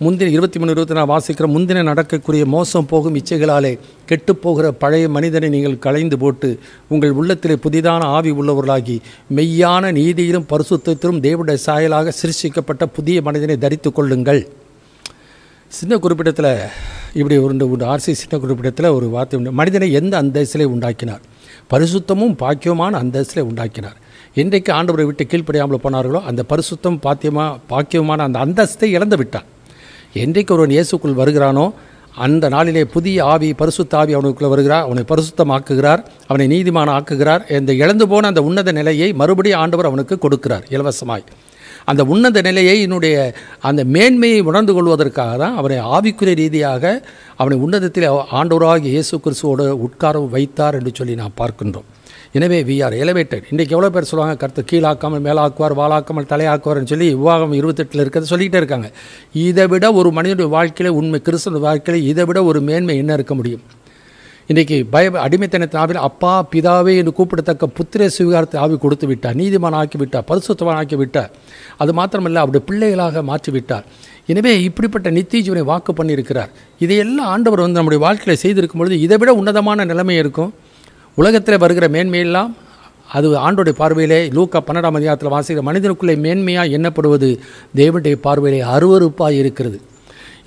முந்தின இருபத்தி மூணு இருபத்தி நாலு வாசிக்கிற முந்தின நடக்கக்கூடிய மோசம் போகும் இச்சைகளாலே கெட்டுப்போகிற பழைய மனிதனை நீங்கள் களைந்து போட்டு உங்கள் உள்ளத்திலே புதிதான ஆவி உள்ளவர்களாகி மெய்யான நீதியிலும் பரிசுத்திலும் தேவடைய சாயலாக சிருஷிக்கப்பட்ட புதிய மனிதனை தரித்து கொள்ளுங்கள் சின்ன குறிப்பிடத்தில் இப்படி உண்டு உண்டு ஆர்சி சின்ன குறிப்பிடத்தில் ஒரு வார்த்தை உண்டு மனிதனை எந்த அந்தஸ்திலே உண்டாக்கினார் பரிசுத்தமும் பாக்கியமான அந்தஸ்திலே உண்டாக்கினார் என்றைக்கு ஆண்டவரை விட்டு கீழ்ப்படியாமல் போனார்களோ அந்த பரிசுத்தம் பாத்தியமாக பாக்கியமான அந்த அந்தஸ்தை இழந்து விட்டான் என்றைக்கு ஒருவன் இயேசுக்குள் வருகிறானோ அந்த நாளிலே புதிய ஆவி பரிசுத்த ஆவி அவனுக்குள்ளே வருகிறார் அவனை பரிசுத்தம் ஆக்குகிறார் அவனை நீதிமான ஆக்குகிறார் இந்த இழந்து போன அந்த உன்னத நிலையை மறுபடியும் ஆண்டவர் அவனுக்கு கொடுக்கிறார் இலவசமாய் அந்த உன்னத நிலையை என்னுடைய அந்த மேன்மையை உணர்ந்து கொள்வதற்காக தான் அவனை ஆவிக்குரிய ரீதியாக அவனை உன்னதத்தில் ஆண்டோராக இயேசு கிறிஸ்துவோடு உட்காரம் வைத்தார் என்று சொல்லி நான் பார்க்கின்றோம் எனவே வி ஆர் எலவேட்டட் இன்றைக்கு எவ்வளோ பேர் சொல்லுவாங்க கருத்து கீழாக்காமல் மேலாக்குவார் வாழாக்காமல் தலையாக்குவார்னு சொல்லி விவாகம் இருபத்தெட்டில் இருக்கிறத சொல்லிகிட்டே இருக்காங்க இதை விட ஒரு மனிதனுடைய வாழ்க்கையில் உண்மை கிறிஸ்தவ வாழ்க்கையில் இதை விட ஒரு மேன்மை என்ன இருக்க முடியும் இன்றைக்கி பய அடிமைத்தனத்தின் அப்பா பிதாவே என்று கூப்பிடத்தக்க புத்திர சுவீகாரத்தை ஆவி கொடுத்து விட்டார் நீதிமான் ஆக்கிவிட்டார் ஆக்கி ஆக்கிவிட்டார் அது மாத்திரமல்ல அவருடைய பிள்ளைகளாக மாற்றிவிட்டார் எனவே இப்படிப்பட்ட நித்திய ஜீவனை வாக்கு பண்ணியிருக்கிறார் இதையெல்லாம் ஆண்டவர் வந்து நம்முடைய வாழ்க்கையில் செய்திருக்கும் பொழுது இதை விட உன்னதமான நிலைமை இருக்கும் உலகத்தில் வருகிற மேன்மையெல்லாம் அது ஆண்டோடைய பார்வையிலே லூக்கா பன்னெண்டாம் அதிகாரத்தில் வாசிக்கிற மனிதனுக்குள்ளே மேன்மையாக எண்ணப்படுவது தேவனுடைய பார்வையிலே அருவறுப்பாக இருக்கிறது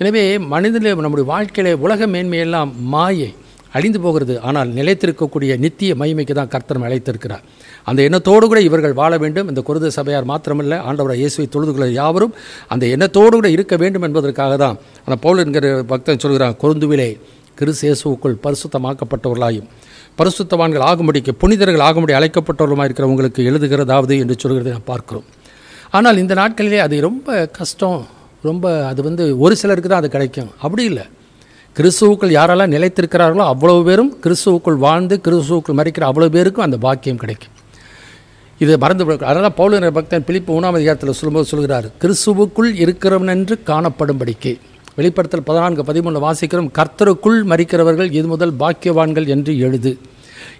எனவே மனிதனில் நம்முடைய வாழ்க்கையிலே உலக மேன்மையெல்லாம் மாயை அழிந்து போகிறது ஆனால் நிலைத்திருக்கக்கூடிய நித்திய மகிமைக்கு தான் கர்த்தர் அழைத்திருக்கிறார் அந்த எண்ணத்தோடு கூட இவர்கள் வாழ வேண்டும் இந்த குருத சபையார் மாத்திரமல்ல ஆண்டவரை இயேசுவை தொழுதுகளை யாவரும் அந்த எண்ணத்தோடு கூட இருக்க வேண்டும் என்பதற்காக தான் ஆனால் பவுல் என்கிற பக்தன் சொல்கிறான் குருந்துவிலே கிறிசேசுக்குள் பரிசுத்தமாக்கப்பட்டவர்களாயும் பரிசுத்தவான்கள் ஆகும்படிக்கு புனிதர்கள் ஆகும்படி அழைக்கப்பட்டவர்களுமாக இருக்கிற உங்களுக்கு எழுதுகிறதாவது என்று சொல்கிறதை நாம் பார்க்கிறோம் ஆனால் இந்த நாட்களிலே அது ரொம்ப கஷ்டம் ரொம்ப அது வந்து ஒரு சிலருக்கு தான் அது கிடைக்கும் அப்படி இல்லை கிறிஸ்துவுக்குள் யாரெல்லாம் நிலைத்திருக்கிறார்களோ அவ்வளவு பேரும் கிறிஸ்துவுக்குள் வாழ்ந்து கிறிஸ்துவுக்குள் மறிக்கிற அவ்வளோ பேருக்கும் அந்த பாக்கியம் கிடைக்கும் இது மறந்து அதனால் பவுலனர் பக்தன் பிலிப்பு மூணாம் அதிகாரத்தில் சொல்லும்போது சொல்கிறார் கிறிஸ்துவுக்குள் இருக்கிறவன் என்று காணப்படும்படிக்கு வெளிப்படுத்தல் பதினான்கு பதிமூணு வாசிக்கிறோம் கர்த்தருக்குள் மறிக்கிறவர்கள் இது முதல் பாக்கியவான்கள் என்று எழுது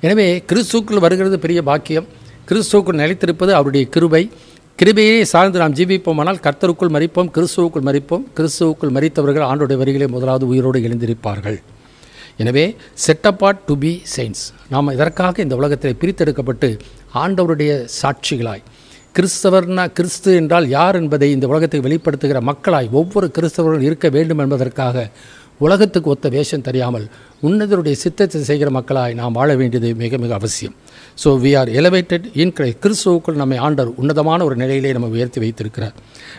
எனவே கிறிஸ்துக்குள் வருகிறது பெரிய பாக்கியம் கிறிஸ்துவுக்குள் நிலைத்திருப்பது அவருடைய கிருபை கிருபையை சார்ந்து நாம் ஜீவிப்போமானால் கர்த்தருக்குள் மறிப்போம் கிறிஸ்துவுக்குள் மறிப்போம் கிறிஸ்துவுக்குள் மறித்தவர்கள் ஆண்டோடைய வரிகளை முதலாவது உயிரோடு எழுந்திருப்பார்கள் எனவே செட் ஆட் டு பி சயின்ஸ் நாம் இதற்காக இந்த உலகத்தில் பிரித்தெடுக்கப்பட்டு ஆண்டவருடைய சாட்சிகளாய் கிறிஸ்தவர்னா கிறிஸ்து என்றால் யார் என்பதை இந்த உலகத்தை வெளிப்படுத்துகிற மக்களாய் ஒவ்வொரு கிறிஸ்தவர்களும் இருக்க வேண்டும் என்பதற்காக உலகத்துக்கு ஒத்த வேஷம் தெரியாமல் உன்னதருடைய சித்தத்தை செய்கிற மக்களாய் நாம் வாழ வேண்டியது மிக மிக அவசியம் so we are elevated in கிரை கிறிஸ்துவுக்குள் நம்மை ஆண்டர் உன்னதமான ஒரு நிலையிலே நம்ம உயர்த்தி வைத்திருக்கிறார்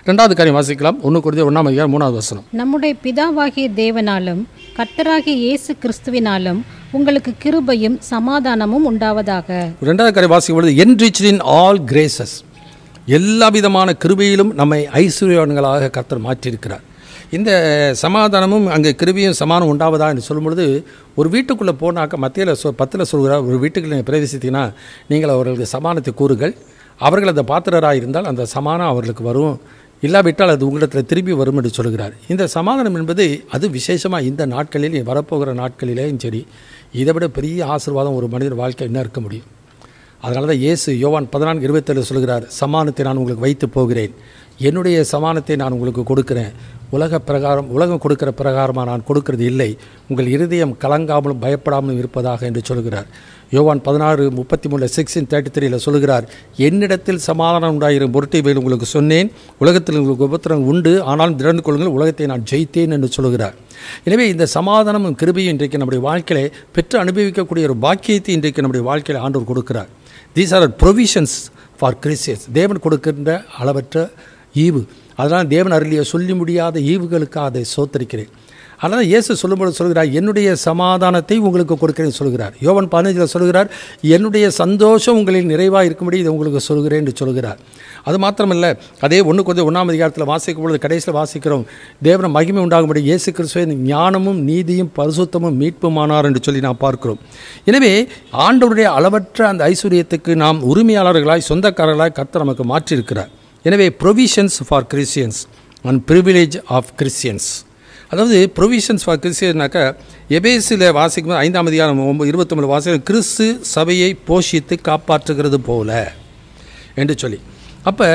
ரெண்டாவது காரியம் வாசிக்கலாம் ஒன்று குறித்து ஒன்றாம் அதிகாரம் மூணாவது வசனம் நம்முடைய பிதாவாகிய தேவனாலும் கர்த்தராகிய இயேசு கிறிஸ்துவினாலும் உங்களுக்கு கிருபையும் சமாதானமும் உண்டாவதாக ரெண்டாவது காரியம் வாசிக்கும் பொழுது ரிச் இன் ஆல் கிரேசஸ் எல்லா விதமான கிருபையிலும் நம்மை ஐஸ்வர்யவான்களாக கர்த்தர் மாற்றியிருக்கிறார் இந்த சமாதானமும் அங்கே கிருபியும் சமானம் உண்டாவதா என்று சொல்லும்பொழுது ஒரு வீட்டுக்குள்ளே போனாக்க மத்தியில் சொ பத்தில் சொல்கிறார் ஒரு வீட்டுக்குள்ள பிரவேசித்தீங்கன்னா நீங்கள் அவர்களுக்கு சமானத்தை கூறுங்கள் அவர்கள் அந்த பாத்திரராக இருந்தால் அந்த சமானம் அவர்களுக்கு வரும் இல்லாவிட்டால் அது உங்களிடத்தில் திரும்பி வரும் என்று சொல்கிறார் இந்த சமாதானம் என்பது அது விசேஷமாக இந்த நாட்களில் வரப்போகிற நாட்களிலேயும் சரி இதை விட பெரிய ஆசீர்வாதம் ஒரு மனிதர் வாழ்க்கை என்ன இருக்க முடியும் அதனால தான் இயேசு யோவான் பதினான்கு இருபத்தேழு சொல்கிறார் சமானத்தை நான் உங்களுக்கு வைத்து போகிறேன் என்னுடைய சமானத்தை நான் உங்களுக்கு கொடுக்குறேன் உலக பிரகாரம் உலகம் கொடுக்கிற பிரகாரமாக நான் கொடுக்கிறது இல்லை உங்கள் இருதயம் கலங்காமலும் பயப்படாமலும் இருப்பதாக என்று சொல்கிறார் யோவான் பதினாறு முப்பத்தி மூணு சிக்ஸின் தேர்ட்டி த்ரீல சொல்கிறார் என்னிடத்தில் சமாதானம் உண்டாயிரும் பொருட்டை வேலை உங்களுக்கு சொன்னேன் உலகத்தில் உங்களுக்கு உபத்திரம் உண்டு ஆனாலும் திறந்து கொள்ளுங்கள் உலகத்தை நான் ஜெயித்தேன் என்று சொல்கிறார் எனவே இந்த சமாதானமும் கிருபையும் இன்றைக்கு நம்முடைய வாழ்க்கையிலே பெற்று அனுபவிக்கக்கூடிய ஒரு பாக்கியத்தை இன்றைக்கு நம்முடைய வாழ்க்கையில் ஆண்டோர் கொடுக்கிறார் these are provisions for Christians தேவன் கொடுக்கின்ற அளவற்ற ஈவு அதனால் தேவன் அருளிய சொல்லி முடியாத ஈவுகளுக்காக அதை சோத்தரிக்கிறேன் அதனால் இயேசு சொல்லும்போது சொல்கிறார் என்னுடைய சமாதானத்தை உங்களுக்கு கொடுக்கிறேன் சொல்கிறார் யோவன் பதினஞ்சில் சொல்கிறார் என்னுடைய சந்தோஷம் உங்களில் நிறைவாக இருக்கும்படி இதை உங்களுக்கு சொல்கிறேன் என்று சொல்கிறார் அது மாத்திரமல்ல அதே ஒன்று கொஞ்சம் ஒன்றாம் அதிகாரத்தில் வாசிக்கும் பொழுது கடைசியில் வாசிக்கிறோம் தேவன மகிமை உண்டாகும்படி இயேசு கிறிஸ்துவை ஞானமும் நீதியும் பரிசுத்தமும் மீட்புமானார் என்று சொல்லி நாம் பார்க்கிறோம் எனவே ஆண்டவருடைய அளவற்ற அந்த ஐஸ்வர்யத்துக்கு நாம் உரிமையாளர்களாய் சொந்தக்காரர்களாய் கத்தை நமக்கு மாற்றியிருக்கிறார் எனவே provisions for Christians and privilege of Christians அதாவது ப்ரொவிஷன்ஸ் ஃபார் கிறிஸ்டியன்னாக்கா எபேஸில் வாசிக்கும் போது ஐந்தாம் அதிகாரம் ஒம்பது இருபத்தொம்பது வாசிக்கிற கிறிஸ்து சபையை போஷித்து காப்பாற்றுகிறது போல என்று சொல்லி அப்போ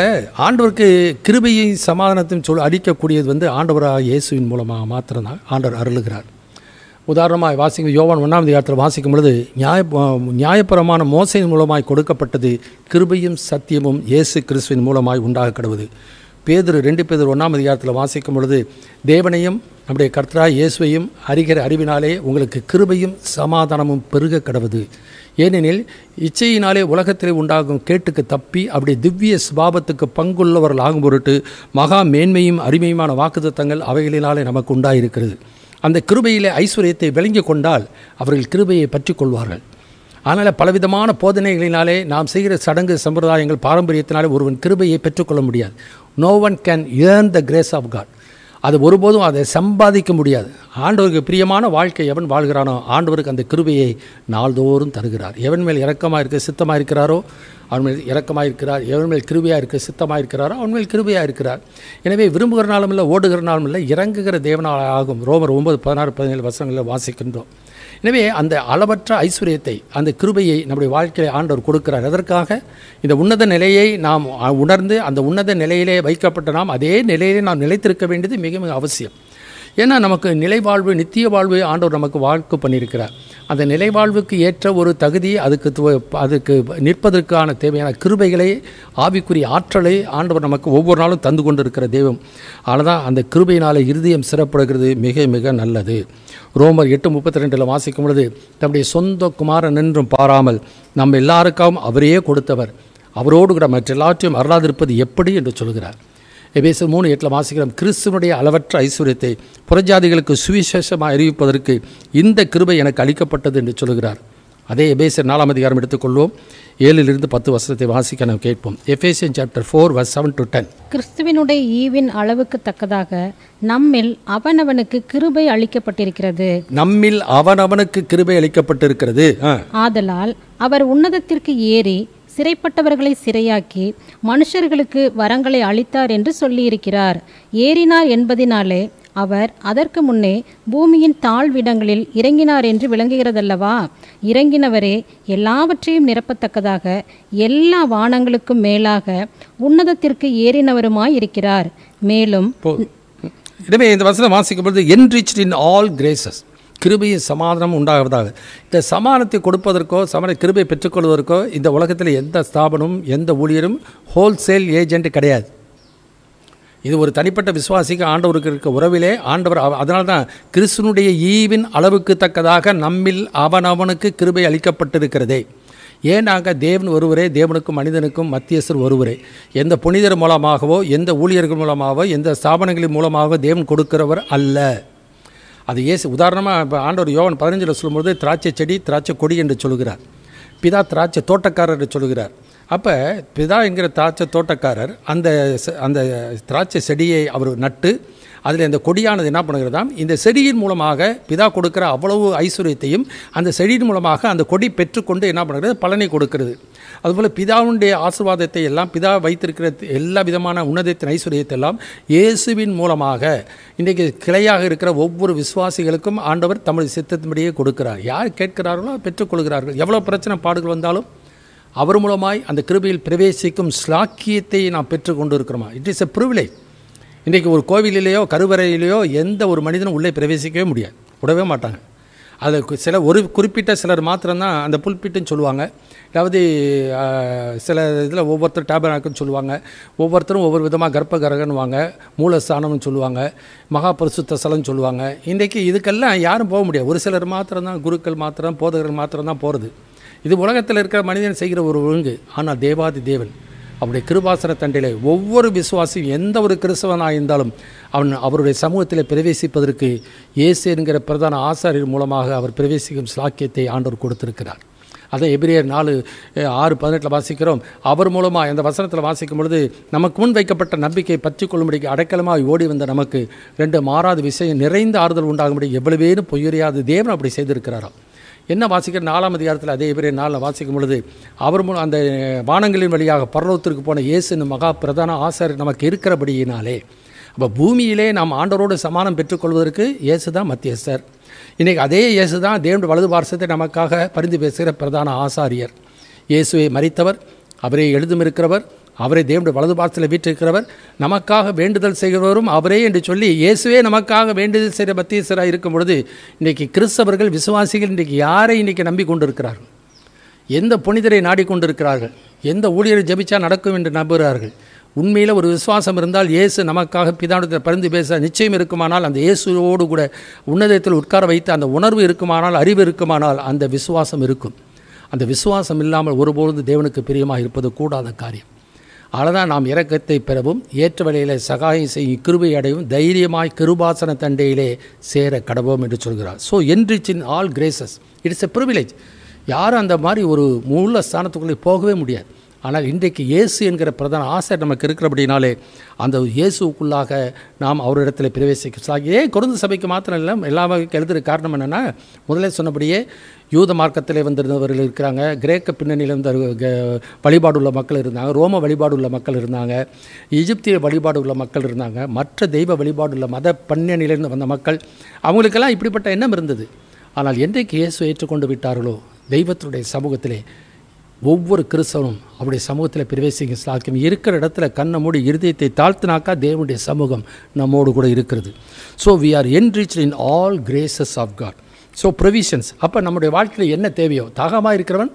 ஆண்டவருக்கு கிருபையை சமாதானத்தையும் சொல் அடிக்கக்கூடியது வந்து ஆண்டவராக இயேசுவின் மூலமாக மாத்திரம்தான் ஆண்டவர் அருளுகிறார் உதாரணமாக வாசிக்கும் யோவான் ஒன்றாம் அதிகாரத்தில் வாசிக்கும் பொழுது நியாய நியாயபரமான மோசையின் மூலமாய் கொடுக்கப்பட்டது கிருபையும் சத்தியமும் இயேசு கிறிஸ்துவின் மூலமாய் உண்டாக கிடவுது பேதர் ரெண்டு பேதர் ஒன்றாம் அதிகாரத்தில் வாசிக்கும் பொழுது தேவனையும் நம்முடைய கர்த்தராய் இயேசுவையும் அறிகிற அறிவினாலே உங்களுக்கு கிருபையும் சமாதானமும் பெருக கிடவுது ஏனெனில் இச்சையினாலே உலகத்திலே உண்டாகும் கேட்டுக்கு தப்பி அப்படி திவ்ய சுபாவத்துக்கு பங்குள்ளவர்கள் ஆகும் பொருட்டு மகா மேன்மையும் அருமையுமான வாக்குத்தங்கள் அவைகளினாலே நமக்கு உண்டாயிருக்கிறது அந்த கிருபையிலே ஐஸ்வர்யத்தை விளங்கி கொண்டால் அவர்கள் கிருபையை பற்றி கொள்வார்கள் ஆனால் பலவிதமான போதனைகளினாலே நாம் செய்கிற சடங்கு சம்பிரதாயங்கள் பாரம்பரியத்தினாலே ஒருவன் கிருபையை பெற்றுக்கொள்ள முடியாது no one can earn the grace of God அது ஒருபோதும் அதை சம்பாதிக்க முடியாது ஆண்டவருக்கு பிரியமான வாழ்க்கை எவன் வாழ்கிறானோ ஆண்டவருக்கு அந்த கிருபையை நாள்தோறும் தருகிறார் எவன் மேல் இறக்கமாக இருக்க சித்தமாக இருக்கிறாரோ அவன் மேல் இறக்கமாக இருக்கிறார் எவன் மேல் கிருபையாக இருக்க சித்தமாக இருக்கிறாரோ அவன் மேல் கிருபையாக இருக்கிறார் எனவே விரும்புகிறனாலும் இல்லை ஓடுகிறனாலும் இல்லை இறங்குகிற தேவனால் ஆகும் ரோமர் ஒன்பது பதினாறு பதினேழு வருஷங்களில் வாசிக்கின்றோம் எனவே அந்த அளவற்ற ஐஸ்வர்யத்தை அந்த கிருபையை நம்முடைய வாழ்க்கையை ஆண்டவர் கொடுக்கிறார் அதற்காக இந்த உன்னத நிலையை நாம் உணர்ந்து அந்த உன்னத நிலையிலே வைக்கப்பட்ட நாம் அதே நிலையிலே நாம் நிலைத்திருக்க வேண்டியது மிக மிக அவசியம் ஏன்னா நமக்கு நிலைவாழ்வு நித்திய வாழ்வு ஆண்டவர் நமக்கு வாழ்க்கை பண்ணியிருக்கிறார் அந்த நிலைவாழ்வுக்கு ஏற்ற ஒரு தகுதி அதுக்கு அதுக்கு நிற்பதற்கான தேவையான கிருபைகளை ஆவிக்குரிய ஆற்றலை ஆண்டவர் நமக்கு ஒவ்வொரு நாளும் தந்து கொண்டிருக்கிற தெய்வம் ஆனால் அந்த கிருபையினால் இருதயம் சிறப்படுகிறது மிக மிக நல்லது ரோமர் எட்டு முப்பத்தி ரெண்டில் வாசிக்கும் பொழுது தம்முடைய சொந்த குமாரன் என்றும் பாராமல் நம்ம எல்லாருக்காகவும் அவரையே கொடுத்தவர் அவரோடு கூட மற்ற எல்லாற்றையும் அருளாதிருப்பது எப்படி என்று சொல்கிறார் எபேசர் மூணு எட்டில் வாசிக்கிறோம் கிறிஸ்துவனுடைய அளவற்ற ஐஸ்வர்யத்தை புறஜாதிகளுக்கு சுவிசேஷமாக அறிவிப்பதற்கு இந்த கிருபை எனக்கு அளிக்கப்பட்டது என்று சொல்கிறார் அதே எபேசர் நாலாம் அதிகாரம் எடுத்துக்கொள்வோம் ஏழிலிருந்து பத்து வருஷத்தை வாசிக்க நாம் கேட்போம் Ephesian chapter four verse seven to ten கிறிஸ்துவினுடைய ஈவின் அளவுக்கு தக்கதாக நம்மில் அவனவனுக்கு கிருபை அளிக்கப்பட்டிருக்கிறது நம்மில் அவனவனுக்கு கிருபை அளிக்கப்பட்டிருக்கிறது ஆதலால் அவர் உன்னதத்திற்கு ஏறி சிறைப்பட்டவர்களை சிறையாக்கி மனுஷர்களுக்கு வரங்களை அளித்தார் என்று சொல்லியிருக்கிறார் ஏறினார் என்பதினாலே அவர் அதற்கு முன்னே பூமியின் தாழ்விடங்களில் இறங்கினார் என்று விளங்குகிறதல்லவா இறங்கினவரே எல்லாவற்றையும் நிரப்பத்தக்கதாக எல்லா வானங்களுக்கும் மேலாக உன்னதத்திற்கு ஏறினவருமாய் இருக்கிறார் மேலும் எனவே இந்த வசனம் வாசிக்கும் பொழுது என்ரிச்ட் இன் ஆல் கிரேசஸ் கிருபையும் சமாதானமும் உண்டாகிறதாக இந்த சமாதானத்தை கொடுப்பதற்கோ சமர கிருபையை பெற்றுக்கொள்வதற்கோ இந்த உலகத்தில் எந்த ஸ்தாபனமும் எந்த ஊழியரும் ஹோல்சேல் ஏஜெண்ட் கிடையாது இது ஒரு தனிப்பட்ட விசுவாசிக்கு ஆண்டவருக்கு இருக்க உறவிலே ஆண்டவர் அதனால தான் கிறிஸ்தனுடைய ஈவின் அளவுக்கு தக்கதாக நம்மில் அவனவனுக்கு கிருபை அளிக்கப்பட்டிருக்கிறதே ஏனாக தேவன் ஒருவரே தேவனுக்கும் மனிதனுக்கும் மத்தியஸ்தர் ஒருவரே எந்த புனிதர் மூலமாகவோ எந்த ஊழியர்கள் மூலமாகவோ எந்த ஸ்தாபனங்களின் மூலமாகவோ தேவன் கொடுக்கிறவர் அல்ல அது ஏசு உதாரணமாக இப்போ ஆண்டவர் யோகன் பதினஞ்சில் சொல்லும்போது திராட்சை செடி திராட்சை கொடி என்று சொல்கிறார் பிதா திராட்சை தோட்டக்காரர் என்று சொல்கிறார் அப்போ பிதா என்கிற திராட்சை தோட்டக்காரர் அந்த அந்த திராட்சை செடியை அவர் நட்டு அதில் அந்த கொடியானது என்ன பண்ணுகிறதாம் இந்த செடியின் மூலமாக பிதா கொடுக்குற அவ்வளவு ஐஸ்வர்யத்தையும் அந்த செடியின் மூலமாக அந்த கொடி பெற்றுக்கொண்டு என்ன பண்ணுறது பலனை கொடுக்கிறது அதுபோல் பிதாவுடைய ஆசிர்வாதத்தை எல்லாம் பிதா வைத்திருக்கிற எல்லா விதமான உன்னதத்தின் ஐஸ்வர்யத்தை எல்லாம் இயேசுவின் மூலமாக இன்றைக்கு கிளையாக இருக்கிற ஒவ்வொரு விசுவாசிகளுக்கும் ஆண்டவர் தமிழ் சித்தத்தின்படியே கொடுக்கிறார் யார் கேட்கிறார்களோ பெற்றுக்கொள்கிறார்கள் எவ்வளோ பிரச்சனை பாடுகள் வந்தாலும் அவர் மூலமாய் அந்த கிருபையில் பிரவேசிக்கும் ஸ்லாக்கியத்தை நாம் பெற்றுக்கொண்டு இருக்கிறோமா இட் இஸ் எ ப்ரூவிலேஜ் இன்றைக்கு ஒரு கோவிலிலேயோ கருவறையிலேயோ எந்த ஒரு மனிதனும் உள்ளே பிரவேசிக்கவே முடியாது விடவே மாட்டாங்க அது சில ஒரு குறிப்பிட்ட சிலர் மாத்திரம்தான் அந்த புல்பிட்டுன்னு சொல்லுவாங்க அதாவது சில இதில் ஒவ்வொருத்தரும் டேபராக்குன்னு சொல்லுவாங்க ஒவ்வொருத்தரும் ஒவ்வொரு விதமாக கர்ப்ப கரகன்வாங்க மூலஸ்தானம்னு சொல்லுவாங்க மகா சொல்லுவாங்க இன்றைக்கி இதுக்கெல்லாம் யாரும் போக முடியாது ஒரு சிலர் மாத்திரம் தான் குருக்கள் மாத்திரம் போதகர்கள் மாத்திரம் தான் போகிறது இது உலகத்தில் இருக்கிற மனிதன் செய்கிற ஒரு ஒழுங்கு ஆனால் தேவாதி தேவன் அவருடைய கிருபாசன தண்டிலே ஒவ்வொரு விசுவாசியும் எந்த ஒரு கிறிஸ்தவனாக இருந்தாலும் அவன் அவருடைய சமூகத்தில் பிரவேசிப்பதற்கு இயேசு என்கிற பிரதான ஆசாரியர் மூலமாக அவர் பிரவேசிக்கும் சாக்கியத்தை ஆண்டவர் கொடுத்திருக்கிறார் அதை எபிரியர் நாலு ஆறு பதினெட்டில் வாசிக்கிறோம் அவர் மூலமாக அந்த வசனத்தில் வாசிக்கும் பொழுது நமக்கு முன் வைக்கப்பட்ட நம்பிக்கை பற்றி கொள்ளும்படிக்கு அடைக்கலமாக ஓடி வந்த நமக்கு ரெண்டு மாறாத விஷயம் நிறைந்த ஆறுதல் உண்டாகும்படி எவ்வளவேனும் பொய்யுறையாது தேவன் அப்படி செய்திருக்கிறாராம் என்ன வாசிக்கிற நாலாம் அதிகாரத்தில் அதே பெரிய நாளில் வாசிக்கும் பொழுது அவர் மூலம் அந்த வானங்களின் வழியாக பரலோகத்திற்கு போன இயேசு மகா பிரதான ஆசாரியர் நமக்கு இருக்கிறபடியினாலே அப்போ பூமியிலே நாம் ஆண்டவரோடு சமானம் பெற்றுக்கொள்வதற்கு இயேசு தான் மத்தியஸ்தர் இன்றைக்கி அதே இயேசு தான் தேவன் வலது பாரசத்தை நமக்காக பரிந்து பேசுகிற பிரதான ஆசாரியர் இயேசுவை மறித்தவர் அவரே எழுதும் இருக்கிறவர் அவரே தேவனுடைய வலது பாரத்தில் வீற்றிருக்கிறவர் நமக்காக வேண்டுதல் செய்கிறவரும் அவரே என்று சொல்லி இயேசுவே நமக்காக வேண்டுதல் செய்கிற மத்தியஸ்தராக இருக்கும் பொழுது இன்றைக்கி கிறிஸ்தவர்கள் விசுவாசிகள் இன்றைக்கி யாரை இன்றைக்கி நம்பி கொண்டிருக்கிறார்கள் எந்த புனிதரை நாடிக்கொண்டிருக்கிறார்கள் எந்த ஊழியரை ஜபிச்சா நடக்கும் என்று நம்புகிறார்கள் உண்மையில் ஒரு விசுவாசம் இருந்தால் இயேசு நமக்காக பிதானத்தில் பரிந்து பேச நிச்சயம் இருக்குமானால் அந்த இயேசுவோடு கூட உன்னதத்தில் உட்கார வைத்து அந்த உணர்வு இருக்குமானால் அறிவு இருக்குமானால் அந்த விசுவாசம் இருக்கும் அந்த விசுவாசம் இல்லாமல் ஒருபொழுது தேவனுக்கு பிரியமாக இருப்பது கூடாத காரியம் அதனால் நாம் இரக்கத்தை பெறவும் ஏற்ற வழியில் சகாயம் செய்யும் கிருபை அடையும் தைரியமாய் கிருபாசன தண்டையிலே சேர கடவோம் என்று சொல்கிறார் so enrich in all graces it's a privilege யாரும் அந்த மாதிரி ஒரு மூல ஸ்தானத்துக்குள்ளே போகவே முடியாது ஆனால் இன்றைக்கு இயேசு என்கிற பிரதான ஆசை நமக்கு இருக்கிறபடினாலே அந்த இயேசுக்குள்ளாக நாம் அவரிடத்தில் பிரவேசிக்க ஏன் குறைந்த சபைக்கு மாத்திரம் இல்லை எல்லா எழுதுகிற காரணம் என்னென்னா முதலே சொன்னபடியே யூத மார்க்கத்தில் வந்திருந்தவர்கள் இருக்கிறாங்க கிரேக்க பின்னணியில் இருந்த வழிபாடு உள்ள மக்கள் இருந்தாங்க ரோம வழிபாடு உள்ள மக்கள் இருந்தாங்க எகிப்திய வழிபாடு உள்ள மக்கள் இருந்தாங்க மற்ற தெய்வ வழிபாடு உள்ள மத பண்ணணியிலிருந்து வந்த மக்கள் அவங்களுக்கெல்லாம் இப்படிப்பட்ட எண்ணம் இருந்தது ஆனால் என்றைக்கு இயேசு ஏற்றுக்கொண்டு விட்டார்களோ தெய்வத்துடைய சமூகத்திலே ஒவ்வொரு கிறிஸ்தவனும் அவருடைய சமூகத்தில் பிரவேசிக்க சாத்தியம் இருக்கிற இடத்துல கண்ணை மூடி இருதயத்தை தாழ்த்தினாக்கா தேவனுடைய சமூகம் நம்மோடு கூட இருக்கிறது so we are rich in all graces of God so provisions அப்போ நம்முடைய வாழ்க்கையில் என்ன தேவையோ தாகமாக இருக்கிறவன்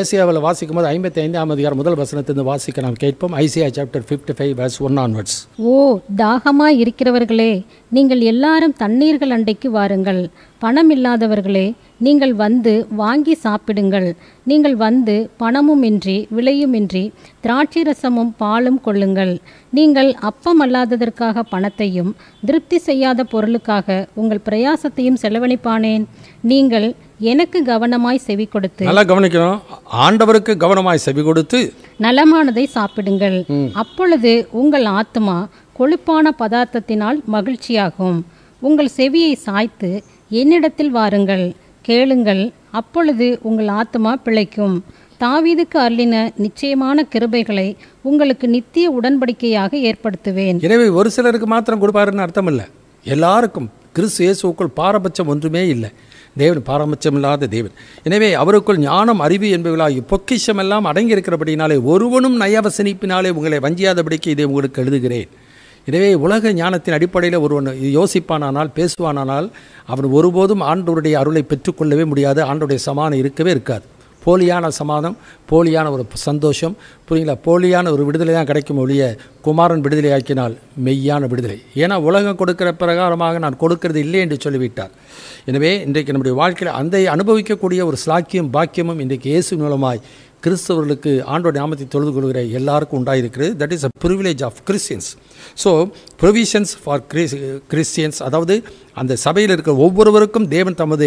ஏசியாவில் வாசிக்கும் போது ஐம்பத்தி ஐந்தாம் அதிகாரம் முதல் வசனத்திலிருந்து வாசிக்க நாம் கேட்போம் Isaiah chapter fifty five verse one onwards ஓ தாகமாக இருக்கிறவர்களே நீங்கள் எல்லாரும் தண்ணீர்கள் அண்டைக்கு வாருங்கள் பணம் இல்லாதவர்களே நீங்கள் வந்து வாங்கி சாப்பிடுங்கள் நீங்கள் வந்து பணமுமின்றி விலையுமின்றி திராட்சை ரசமும் பாலும் கொள்ளுங்கள் நீங்கள் அப்பம் அல்லாததற்காக பணத்தையும் திருப்தி செய்யாத பொருளுக்காக உங்கள் பிரயாசத்தையும் செலவழிப்பானேன் நீங்கள் எனக்கு கவனமாய் செவி கொடுத்து நல்லா கவனிக்கணும் ஆண்டவருக்கு கவனமாய் செவி கொடுத்து நலமானதை சாப்பிடுங்கள் அப்பொழுது உங்கள் ஆத்மா கொழுப்பான பதார்த்தத்தினால் மகிழ்ச்சியாகும் உங்கள் செவியை சாய்த்து என்னிடத்தில் வாருங்கள் கேளுங்கள் அப்பொழுது உங்கள் ஆத்மா பிழைக்கும் தாவீதுக்கு அள்ளின நிச்சயமான கிருபைகளை உங்களுக்கு நித்திய உடன்படிக்கையாக ஏற்படுத்துவேன் எனவே ஒரு சிலருக்கு மாத்திரம் கொடுப்பாருன்னு அர்த்தம் இல்லை எல்லாருக்கும் கிறிஸ்து இயேசுக்குள் பாரபட்சம் ஒன்றுமே இல்லை தேவன் பாரபட்சமில்லாத தேவன் எனவே அவருக்குள் ஞானம் அறிவு என்பவர்களாக பொக்கிஷமெல்லாம் அடங்கியிருக்கிறபடினாலே ஒருவனும் நயவசனிப்பினாலே உங்களை வஞ்சியாதபடிக்கு இதை உங்களுக்கு எழுதுகிறேன் எனவே உலக ஞானத்தின் அடிப்படையில் ஒருவன் யோசிப்பானானால் பேசுவானானால் அவன் ஒருபோதும் ஆண்டோருடைய அருளை பெற்றுக்கொள்ளவே முடியாது ஆண்டோடைய சமானம் இருக்கவே இருக்காது போலியான சமாதம் போலியான ஒரு சந்தோஷம் புரியுங்களா போலியான ஒரு விடுதலை தான் கிடைக்கும் ஒழிய குமாரன் விடுதலை ஆக்கினால் மெய்யான விடுதலை ஏன்னா உலகம் கொடுக்கிற பிரகாரமாக நான் கொடுக்கிறது இல்லை என்று சொல்லிவிட்டார் எனவே இன்றைக்கு நம்முடைய வாழ்க்கையில் அந்த அனுபவிக்கக்கூடிய ஒரு ஸ்லாக்கியம் பாக்கியமும் இன்றைக்கு இயேசு மூலமாய் கிறிஸ்தவர்களுக்கு ஆண்டோட நாமத்தை தொழுது கொள்கிற எல்லாருக்கும் உண்டாயிருக்கிறது that is a privilege of Christians so provisions for Christ Christians அதாவது அந்த சபையில் இருக்கிற ஒவ்வொருவருக்கும் தேவன் தமது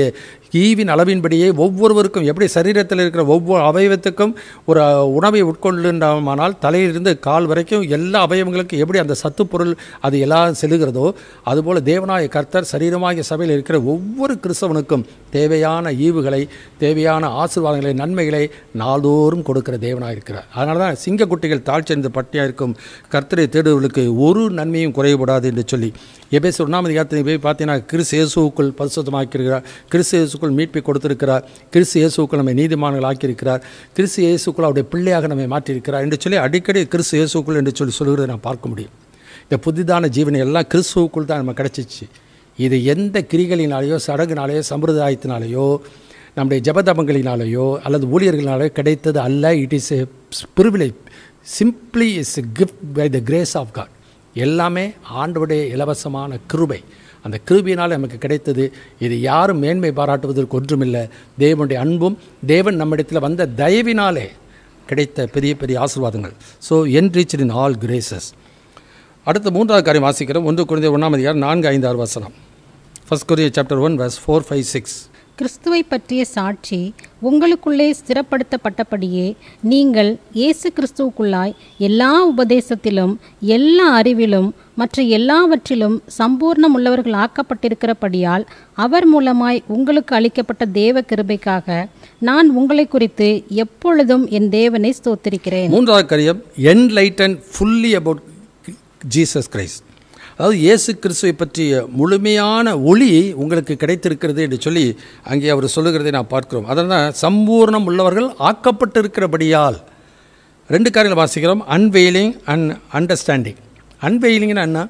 ஈவின் அளவின்படியே ஒவ்வொருவருக்கும் எப்படி சரீரத்தில் இருக்கிற ஒவ்வொரு அவயவத்துக்கும் ஒரு உணவை உட்கொள்ளுமானால் தலையிலிருந்து கால் வரைக்கும் எல்லா அவயவங்களுக்கும் எப்படி அந்த சத்து பொருள் அது எல்லாம் செல்கிறதோ அதுபோல் தேவனாய கர்த்தர் சரீரமாகிய சபையில் இருக்கிற ஒவ்வொரு கிறிஸ்தவனுக்கும் தேவையான ஈவுகளை தேவையான ஆசீர்வாதங்களை நன்மைகளை நாள்தோறும் கொடுக்கிற தேவனாக இருக்கிறார் அதனால தான் குட்டிகள் தாழ்ச்சி பட்டியாக இருக்கும் கர்த்தரை தேடுவர்களுக்கு ஒரு நன்மையும் குறை குறைவுபடாது என்று சொல்லி எபேசு ஒன்றாம் அதிகாரத்தை போய் பார்த்தீங்கன்னா கிறிஸ் இயேசுக்குள் பரிசுத்தமாக்கியிருக்கிறார் கிறிஸ் இயேசுக்குள் மீட்பை கொடுத்திருக்கிறார் கிறிஸ் இயேசுக்குள் நம்மை நீதிமான்கள் ஆக்கியிருக்கிறார் கிறிஸ் இயேசுக்குள் அவருடைய பிள்ளையாக நம்மை மாற்றியிருக்கிறார் என்று சொல்லி அடிக்கடி கிறிஸ் இயேசுக்குள் என்று சொல்லி சொல்கிறதை நான் பார்க்க முடியும் இந்த புதிதான ஜீவனை எல்லாம் கிறிஸ்துவுக்குள் தான் நம்ம கிடச்சிச்சு இது எந்த கிரிகளினாலேயோ சடங்குனாலேயோ சம்பிரதாயத்தினாலேயோ நம்முடைய ஜபதபங்களினாலேயோ அல்லது ஊழியர்களினாலேயோ கிடைத்தது அல்ல it is a privilege simply is gift by the grace of God எல்லாமே ஆண்டவுடைய இலவசமான கிருபை அந்த கிருபியினால் நமக்கு கிடைத்தது இது யாரும் மேன்மை பாராட்டுவதற்கு ஒன்றுமில்லை தேவனுடைய அன்பும் தேவன் நம்மிடத்தில் வந்த தயவினாலே கிடைத்த பெரிய பெரிய ஆசிர்வாதங்கள் so enrich in all graces அடுத்த மூன்றாவது காரியம் வாசிக்கிறோம் ஒன்று குறைந்த ஒன்றாம் அதிகாரம் நான்கு ஐந்து ஆறு வசனம் ஃபஸ்ட் குரிய chapter one verse four five six கிறிஸ்துவை பற்றிய சாட்சி உங்களுக்குள்ளே ஸ்திரப்படுத்தப்பட்டபடியே நீங்கள் இயேசு கிறிஸ்துவுக்குள்ளாய் எல்லா உபதேசத்திலும் எல்லா அறிவிலும் மற்ற எல்லாவற்றிலும் சம்பூர்ணம் உள்ளவர்கள் ஆக்கப்பட்டிருக்கிறபடியால் அவர் மூலமாய் உங்களுக்கு அளிக்கப்பட்ட தேவ கிருபைக்காக நான் உங்களை குறித்து எப்பொழுதும் என் தேவனை ஸ்தோத்திருக்கிறேன் மூன்றாவது கரியம் and fully about Jesus Christ அதாவது இயேசு கிறிஸ்துவை பற்றிய முழுமையான ஒளி உங்களுக்கு கிடைத்திருக்கிறது என்று சொல்லி அங்கே அவர் சொல்லுகிறதை நான் பார்க்கிறோம் அதனால் சம்பூர்ணம் உள்ளவர்கள் ஆக்கப்பட்டிருக்கிறபடியால் ரெண்டு காரியங்கள் வாசிக்கிறோம் அன்வெயிலிங் அண்ட் அண்டர்ஸ்டாண்டிங் அன்வெயிலிங்னு அண்ணா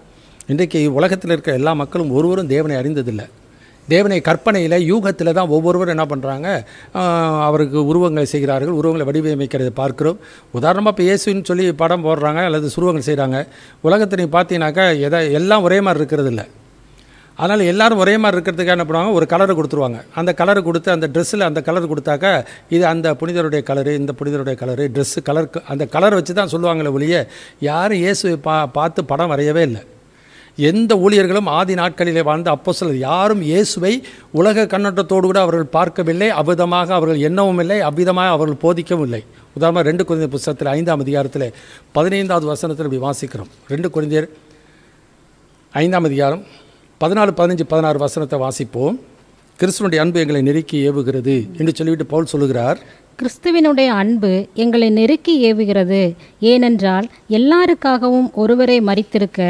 இன்றைக்கு உலகத்தில் இருக்கிற எல்லா மக்களும் ஒருவரும் தேவனை அறிந்ததில்லை தேவனை கற்பனையில் யூகத்தில் தான் ஒவ்வொருவரும் என்ன பண்ணுறாங்க அவருக்கு உருவங்களை செய்கிறார்கள் உருவங்களை வடிவமைக்கிறதை பார்க்குறோம் உதாரணமாக இப்போ இயேசுன்னு சொல்லி படம் போடுறாங்க அல்லது சுருவங்கள் செய்கிறாங்க உலகத்தை நீ பார்த்தீங்கன்னாக்கா எதை எல்லாம் ஒரே மாதிரி இருக்கிறது இல்லை அதனால் எல்லோரும் ஒரே மாதிரி இருக்கிறதுக்காக என்ன பண்ணுவாங்க ஒரு கலரை கொடுத்துருவாங்க அந்த கலர் கொடுத்து அந்த ட்ரெஸ்ஸில் அந்த கலர் கொடுத்தாக்கா இது அந்த புனிதருடைய கலரு இந்த புனிதருடைய கலரு ட்ரெஸ்ஸு கலர் அந்த கலர் வச்சு தான் சொல்லுவாங்களே ஒழிய யாரும் இயேசுவை பா பார்த்து படம் வரையவே இல்லை எந்த ஊழியர்களும் ஆதி நாட்களிலே வாழ்ந்த அப்போ சிலர் யாரும் இயேசுவை உலக கண்ணோட்டத்தோடு கூட அவர்கள் பார்க்கவில்லை அவ்விதமாக அவர்கள் எண்ணவும் இல்லை அவ்விதமாக அவர்கள் போதிக்கவும் இல்லை உதாரணமாக ரெண்டு குழந்தை புஸ்தகத்தில் ஐந்தாம் அதிகாரத்தில் பதினைந்தாவது வசனத்தில் இப்படி வாசிக்கிறோம் ரெண்டு குழந்தையர் ஐந்தாம் அதிகாரம் பதினாலு பதினஞ்சு பதினாறு வசனத்தை வாசிப்போம் கிறிஸ்துவனுடைய அன்பு எங்களை நெருக்கி ஏவுகிறது என்று சொல்லிவிட்டு பவுல் சொல்லுகிறார் கிறிஸ்துவினுடைய அன்பு எங்களை நெருக்கி ஏவுகிறது ஏனென்றால் எல்லாருக்காகவும் ஒருவரை மறித்திருக்க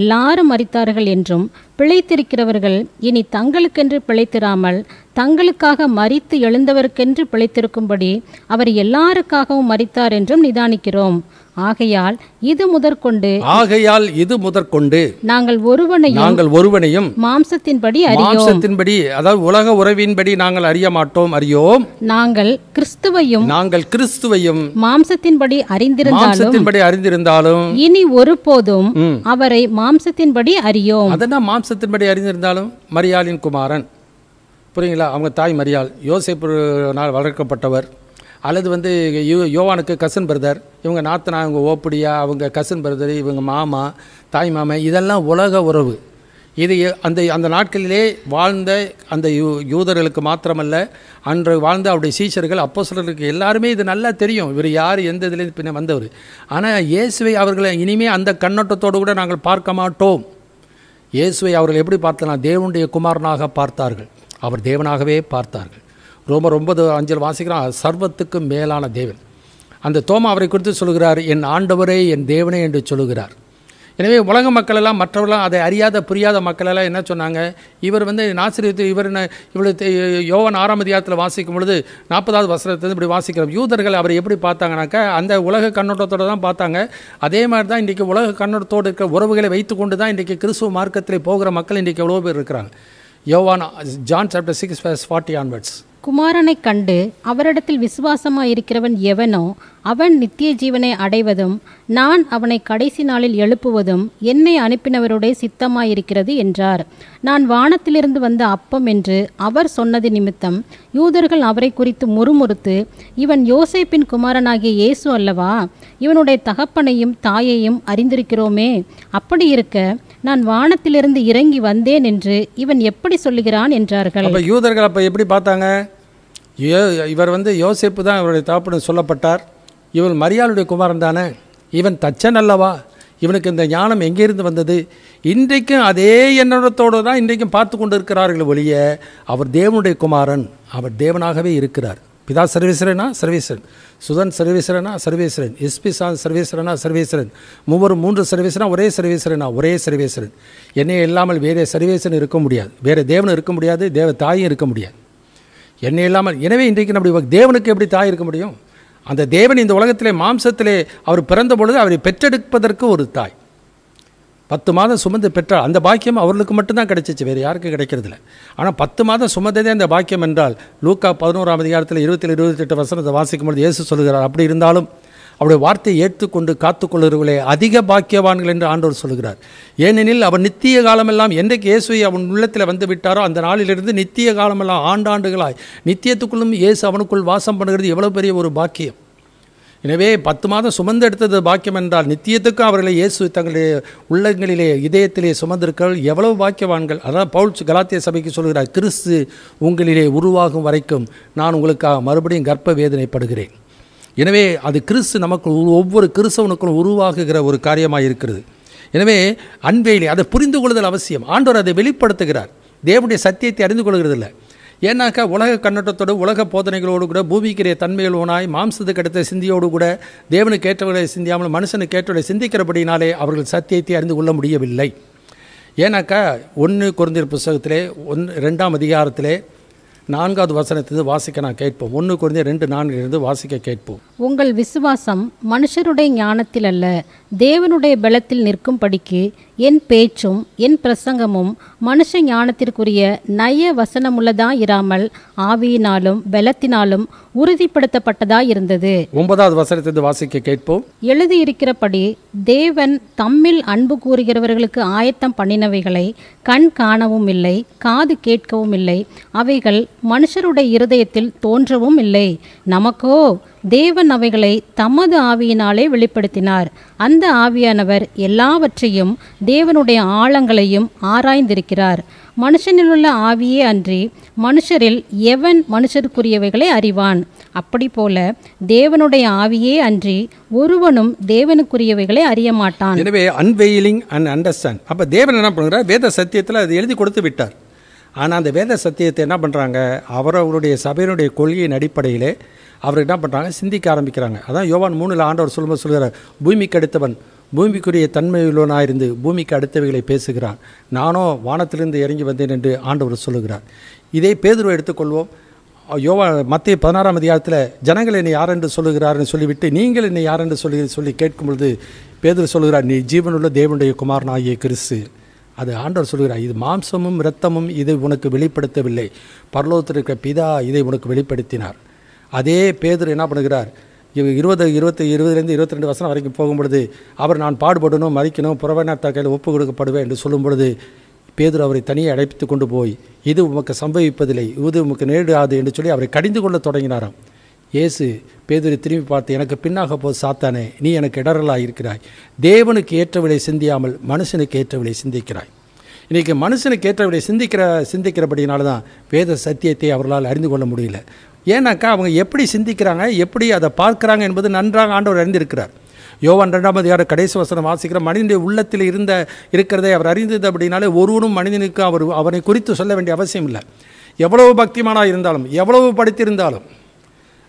எல்லாரும் மறித்தார்கள் என்றும் பிழைத்திருக்கிறவர்கள் இனி தங்களுக்கென்று பிழைத்திராமல் தங்களுக்காக மறித்து எழுந்தவருக்கென்று பிழைத்திருக்கும்படி அவர் எல்லாருக்காகவும் மறித்தார் என்றும் நிதானிக்கிறோம் ஆகையால் இது முதற்கொண்டு ஆகையால் இது முதற்கொண்டு நாங்கள் ஒருவனையும் நாங்கள் ஒருவனையும் மாம்சத்தின்படி மாம்சத்தின்படி அதாவது உலக உறவின்படி நாங்கள் அறிய மாட்டோம் அறியோம் நாங்கள் கிறிஸ்துவையும் நாங்கள் கிறிஸ்துவையும் மாம்சத்தின்படி அறிந்திருந்தாலும் மாம்சத்தின்படி அறிந்திருந்தாலும் இனி ஒருபோதும் அவரை மாம்சத்தின்படி அறியோம் அதெல்லாம் மாம்சத்தின்படி அறிந்திருந்தாலும் மரியாளின் குமாரன் புரியுங்களா அவங்க தாய் மரியாள் யோசிப்பு வளர்க்கப்பட்டவர் அல்லது வந்து யோ யோவானுக்கு கசன் பிரதர் இவங்க நாத்தனா இவங்க ஓப்படியா அவங்க கசன் பிரதர் இவங்க மாமா தாய் மாமா இதெல்லாம் உலக உறவு இது அந்த அந்த நாட்களிலே வாழ்ந்த அந்த யூ யூதர்களுக்கு மாத்திரமல்ல அன்று வாழ்ந்த அவருடைய சீஷர்கள் அப்போ சிலருக்கு எல்லாருமே இது நல்லா தெரியும் இவர் யார் எந்த இதுலேருந்து பின்ன வந்தவர் ஆனால் இயேசுவை அவர்களை இனிமேல் அந்த கண்ணோட்டத்தோடு கூட நாங்கள் பார்க்க மாட்டோம் இயேசுவை அவர்கள் எப்படி பார்த்தனா தேவனுடைய குமாரனாக பார்த்தார்கள் அவர் தேவனாகவே பார்த்தார்கள் ரொம்ப ரொம்ப அஞ்சல் வாசிக்கிறான் சர்வத்துக்கும் மேலான தேவன் அந்த தோமா அவரை குறித்து சொல்கிறார் என் ஆண்டவரே என் தேவனே என்று சொல்கிறார் எனவே உலக மக்களெல்லாம் மற்றவர்களாம் அதை அறியாத புரியாத மக்களெல்லாம் என்ன சொன்னாங்க இவர் வந்து நாசிரியத்து இவர் இவ்வளோ யோவன் ஆறாம் அதிகாரத்தில் வாசிக்கும் பொழுது நாற்பதாவது வசனத்தை இப்படி வாசிக்கிறோம் யூதர்கள் அவர் எப்படி பார்த்தாங்கனாக்கா அந்த உலக கண்ணோட்டத்தோடு தான் பார்த்தாங்க அதே மாதிரி தான் இன்றைக்கி உலக கண்ணோட்டத்தோடு இருக்கிற உறவுகளை வைத்து கொண்டு தான் இன்றைக்கி கிறிஸ்துவ மார்க்கத்தில் போகிற மக்கள் இன்றைக்கி எவ்வளோ பேர் இருக்கிறாங்க யோவான் John chapter six forty onwards குமாரனை கண்டு அவரிடத்தில் விசுவாசமாயிருக்கிறவன் எவனோ அவன் நித்திய ஜீவனை அடைவதும் நான் அவனை கடைசி நாளில் எழுப்புவதும் என்னை அனுப்பினவருடைய சித்தமாயிருக்கிறது என்றார் நான் வானத்திலிருந்து வந்த அப்பம் என்று அவர் சொன்னது நிமித்தம் யூதர்கள் அவரை குறித்து முறுமுறுத்து இவன் யோசேப்பின் குமாரனாகிய இயேசு அல்லவா இவனுடைய தகப்பனையும் தாயையும் அறிந்திருக்கிறோமே அப்படி இருக்க நான் வானத்திலிருந்து இறங்கி வந்தேன் என்று இவன் எப்படி சொல்லுகிறான் என்றார்கள் அப்போ யூதர்கள் அப்போ எப்படி பார்த்தாங்க இவர் வந்து யோசிப்பு தான் இவருடைய தாப்புடன் சொல்லப்பட்டார் இவன் மரியாளுடைய குமாரன் தானே இவன் தச்சன் அல்லவா இவனுக்கு இந்த ஞானம் எங்கேருந்து வந்தது இன்றைக்கும் அதே எண்ணத்தோடு தான் இன்றைக்கும் பார்த்து கொண்டு இருக்கிறார்கள் ஒழிய அவர் தேவனுடைய குமாரன் அவர் தேவனாகவே இருக்கிறார் பிதா சர்வேஸ்வரனா சர்வேஸ்வரன் சுதன் சர்வேஸ்வரனா சர்வேஸ்வரன் எஸ்பி சாந்த் சர்வேஸ்வரனா சர்வேஸ்வரன் மூவரும் மூன்று சர்வேஸ்வரனா ஒரே சர்வேஸ்வரனா ஒரே சர்வேஸ்வரன் என்னையே இல்லாமல் வேறே சர்வேஸ்வரன் இருக்க முடியாது வேறு தேவன் இருக்க முடியாது தேவ தாயும் இருக்க முடியாது என்னை இல்லாமல் எனவே இன்றைக்கு நம்முடைய தேவனுக்கு எப்படி தாய் இருக்க முடியும் அந்த தேவன் இந்த உலகத்திலே மாம்சத்திலே அவர் பிறந்த பொழுது அவரை பெற்றெடுப்பதற்கு ஒரு தாய் பத்து மாதம் சுமந்து பெற்றால் அந்த பாக்கியம் அவர்களுக்கு மட்டும்தான் கிடைச்சிச்சு வேறு யாருக்கும் இல்லை ஆனால் பத்து மாதம் சுமந்ததே அந்த பாக்கியம் என்றால் லூக்கா பதினோராம் அதிகாரத்தில் இருபத்தில் இருபத்தெட்டு வசனத்தை வாசிக்கும் பொழுது இயேசு சொல்கிறார் அப்படி இருந்தாலும் அவருடைய வார்த்தையை ஏற்றுக்கொண்டு காத்துக்கொள்கிறவர்களே அதிக பாக்கியவான்கள் என்று ஆண்டோர் சொல்கிறார் ஏனெனில் அவர் நித்திய காலமெல்லாம் என்றைக்கு இயேசுவை அவன் உள்ளத்தில் வந்து விட்டாரோ அந்த நாளிலிருந்து நித்திய காலமெல்லாம் ஆண்டாண்டுகளாய் நித்தியத்துக்குள்ளும் இயேசு அவனுக்குள் வாசம் பண்ணுகிறது எவ்வளோ பெரிய ஒரு பாக்கியம் எனவே பத்து மாதம் சுமந்து எடுத்தது பாக்கியம் என்றால் நித்தியத்துக்கும் அவர்களை இயேசு தங்களுடைய உள்ளங்களிலே இதயத்திலே சுமந்திருக்கள் எவ்வளவு பாக்கியவான்கள் அதான் பவுல் கலாத்திய சபைக்கு சொல்கிறார் கிறிஸ்து உங்களிலே உருவாகும் வரைக்கும் நான் உங்களுக்காக மறுபடியும் கர்ப்ப வேதனைப்படுகிறேன் எனவே அது கிறிஸ்து நமக்கு ஒவ்வொரு கிறிஸ்தவனுக்கும் உருவாகுகிற ஒரு காரியமாக இருக்கிறது எனவே அன்பேலி அதை புரிந்து கொள்ளுதல் அவசியம் ஆண்டவர் அதை வெளிப்படுத்துகிறார் தேவனுடைய சத்தியத்தை அறிந்து கொள்கிறதில்லை ஏன்னாக்கா உலக கண்ணோட்டத்தோடு உலக போதனைகளோடு கூட பூமிக்குரிய தன்மைகள் ஓனாய் மாம்சத்துக்கு கிடைத்த சிந்தியோடு கூட தேவனுக்கு ஏற்றவர்களை சிந்தியாமல் மனுஷனுக்கு ஏற்றவர்களை சிந்திக்கிறபடினாலே அவர்கள் சத்தியத்தை அறிந்து கொள்ள முடியவில்லை ஏன்னாக்கா ஒன்று குறைந்தர் புஸ்தகத்திலே ஒன் ரெண்டாம் அதிகாரத்திலே நான்காவது வசனத்திலிருந்து வாசிக்க நான் கேட்போம் ஒன்று குறைந்த ரெண்டு நான்கிலிருந்து வாசிக்க கேட்போம் உங்கள் விசுவாசம் மனுஷருடைய ஞானத்தில் அல்ல தேவனுடைய பலத்தில் நிற்கும்படிக்கு என் பேச்சும் என் பிரசங்கமும் மனுஷ ஞானத்திற்குரிய நய வசனமுள்ளதா இராமல் ஆவியினாலும் பலத்தினாலும் உறுதிப்படுத்தப்பட்டதா இருந்தது ஒன்பதாவது வசனத்தை வாசிக்க கேட்போம் எழுதியிருக்கிறபடி தேவன் தம்மில் அன்பு கூறுகிறவர்களுக்கு ஆயத்தம் பண்ணினவைகளை கண் காணவும் இல்லை காது கேட்கவும் இல்லை அவைகள் மனுஷருடைய இருதயத்தில் தோன்றவும் இல்லை நமக்கோ தேவன் அவைகளை தமது ஆவியினாலே வெளிப்படுத்தினார் அந்த ஆவியானவர் எல்லாவற்றையும் தேவனுடைய ஆழங்களையும் ஆராய்ந்திருக்கிறார் மனுஷனிலுள்ள ஆவியே அன்றி மனுஷரில் எவன் மனுஷருக்குரியவைகளை அறிவான் அப்படி போல தேவனுடைய ஆவியே அன்றி ஒருவனும் தேவனுக்குரியவைகளை அறிய மாட்டான் எனவே அன்வெயிலிங் அண்ட் அண்டர்ஸ்டாண்ட் அப்போ தேவன் என்ன பண்ணுறார் வேத சத்தியத்தில் அது எழுதி கொடுத்து விட்டார் ஆனால் அந்த வேத சத்தியத்தை என்ன பண்ணுறாங்க அவரவருடைய சபையினுடைய கொள்கையின் அடிப்படையிலே அவர் என்ன பண்ணுறாங்க சிந்திக்க ஆரம்பிக்கிறாங்க அதான் யோவான் மூணில் ஆண்டவர் சொல்லும்போது சொல்கிறார் பூமிக்கு அடுத்தவன் பூமிக்குரிய தன்மையுள்ளவனாக இருந்து பூமிக்கு அடுத்தவைகளை பேசுகிறான் நானோ வானத்திலிருந்து இறங்கி வந்தேன் என்று ஆண்டவர் சொல்லுகிறார் இதே பேதுருவை எடுத்துக்கொள்வோம் யோவா மத்திய பதினாறாம் அதிகாரத்தில் ஜனங்கள் என்னை யார் என்று சொல்லுகிறார்னு சொல்லிவிட்டு நீங்கள் என்னை யார் என்று சொல்லி சொல்லி கேட்கும் பொழுது பேதர் சொல்கிறார் நீ ஜீவனுள்ள தேவனுடைய குமாரன் ஆகிய கிறிஸ்து அது ஆண்டவர் சொல்கிறார் இது மாம்சமும் இரத்தமும் இதை உனக்கு வெளிப்படுத்தவில்லை பரலோகத்தில் இருக்கிற பிதா இதை உனக்கு வெளிப்படுத்தினார் அதே பேதர் என்ன பண்ணுகிறார் இருபது இருபத்தி இருபதுலேருந்து இருபத்தி ரெண்டு வருஷம் வரைக்கும் போகும்பொழுது அவர் நான் பாடுபடணும் மறிக்கணும் புறவனத்த கையில் ஒப்பு கொடுக்கப்படுவேன் என்று சொல்லும் பொழுது பேதர் அவரை தனியே அழைப்பித்து கொண்டு போய் இது உமக்கு சம்பவிப்பதில்லை இது உமக்கு நேரிடாது என்று சொல்லி அவரை கடிந்து கொள்ள தொடங்கினாராம் இயேசு பேதூரை திரும்பி பார்த்து எனக்கு பின்னாக போது சாத்தானே நீ எனக்கு இடரலாக இருக்கிறாய் தேவனுக்கு ஏற்ற விலை சிந்தியாமல் மனுஷனுக்கு ஏற்ற விலை சிந்திக்கிறாய் இன்றைக்கி மனுஷனுக்கு ஏற்ற விலை சிந்திக்கிற சிந்திக்கிறபடினால தான் வேத சத்தியத்தை அவர்களால் அறிந்து கொள்ள முடியல ஏன்னாக்கா அவங்க எப்படி சிந்திக்கிறாங்க எப்படி அதை பார்க்குறாங்க என்பது நன்றாக ஆண்டவர் அறிந்திருக்கிறார் யோவான் ரெண்டாம் யார் கடைசி வசனம் வாசிக்கிற மனிதனுடைய உள்ளத்தில் இருந்த இருக்கிறதை அவர் அறிந்தது அப்படின்னாலே ஒருவரும் மனிதனுக்கு அவர் அவனை குறித்து சொல்ல வேண்டிய அவசியம் இல்லை எவ்வளவு பக்திமானாக இருந்தாலும் எவ்வளவு படித்திருந்தாலும்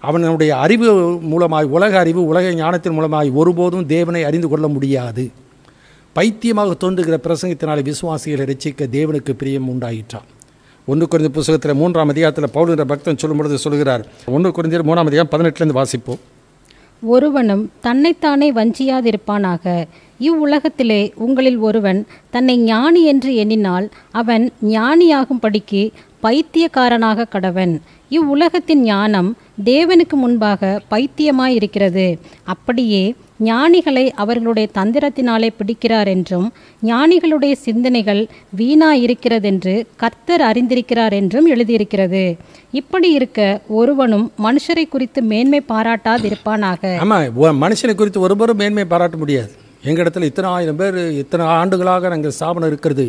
அவனுடைய அறிவு மூலமாய் உலக அறிவு உலக ஞானத்தின் மூலமாய் ஒருபோதும் தேவனை அறிந்து கொள்ள முடியாது பைத்தியமாக தோன்றுகிற பிரசங்கத்தினாலே விசுவாசிகளை ரசிக்க தேவனுக்கு பிரியம் உண்டாயிற்றான் ஒன்று குறைந்த புஸ்தகத்தில் மூன்றாம் அதிகாரத்தில் பவுல் என்ற பக்தன் சொல்லும் பொழுது சொல்கிறார் ஒன்று குறைந்த மூணாம் அதிகாரம் பதினெட்டுலேருந்து வாசிப்போம் ஒருவனும் தன்னைத்தானே வஞ்சியாதிருப்பானாக இவ்வுலகத்திலே உங்களில் ஒருவன் தன்னை ஞானி என்று எண்ணினால் அவன் ஞானியாகும்படிக்கு பைத்தியக்காரனாக கடவன் இவ்வுலகத்தின் ஞானம் தேவனுக்கு முன்பாக பைத்தியமாயிருக்கிறது அப்படியே ஞானிகளை அவர்களுடைய தந்திரத்தினாலே பிடிக்கிறார் என்றும் ஞானிகளுடைய சிந்தனைகள் வீணா இருக்கிறதென்று கர்த்தர் அறிந்திருக்கிறார் என்றும் எழுதியிருக்கிறது இப்படி இருக்க ஒருவனும் மனுஷரை குறித்து மேன்மை பாராட்டாதிருப்பானாக ஆமா மனுஷனை குறித்து ஒருவரும் மேன்மை பாராட்ட முடியாது எங்கள் இடத்துல இத்தனை ஆயிரம் பேர் இத்தனை ஆண்டுகளாக நாங்கள் ஸ்தாபனம் இருக்கிறது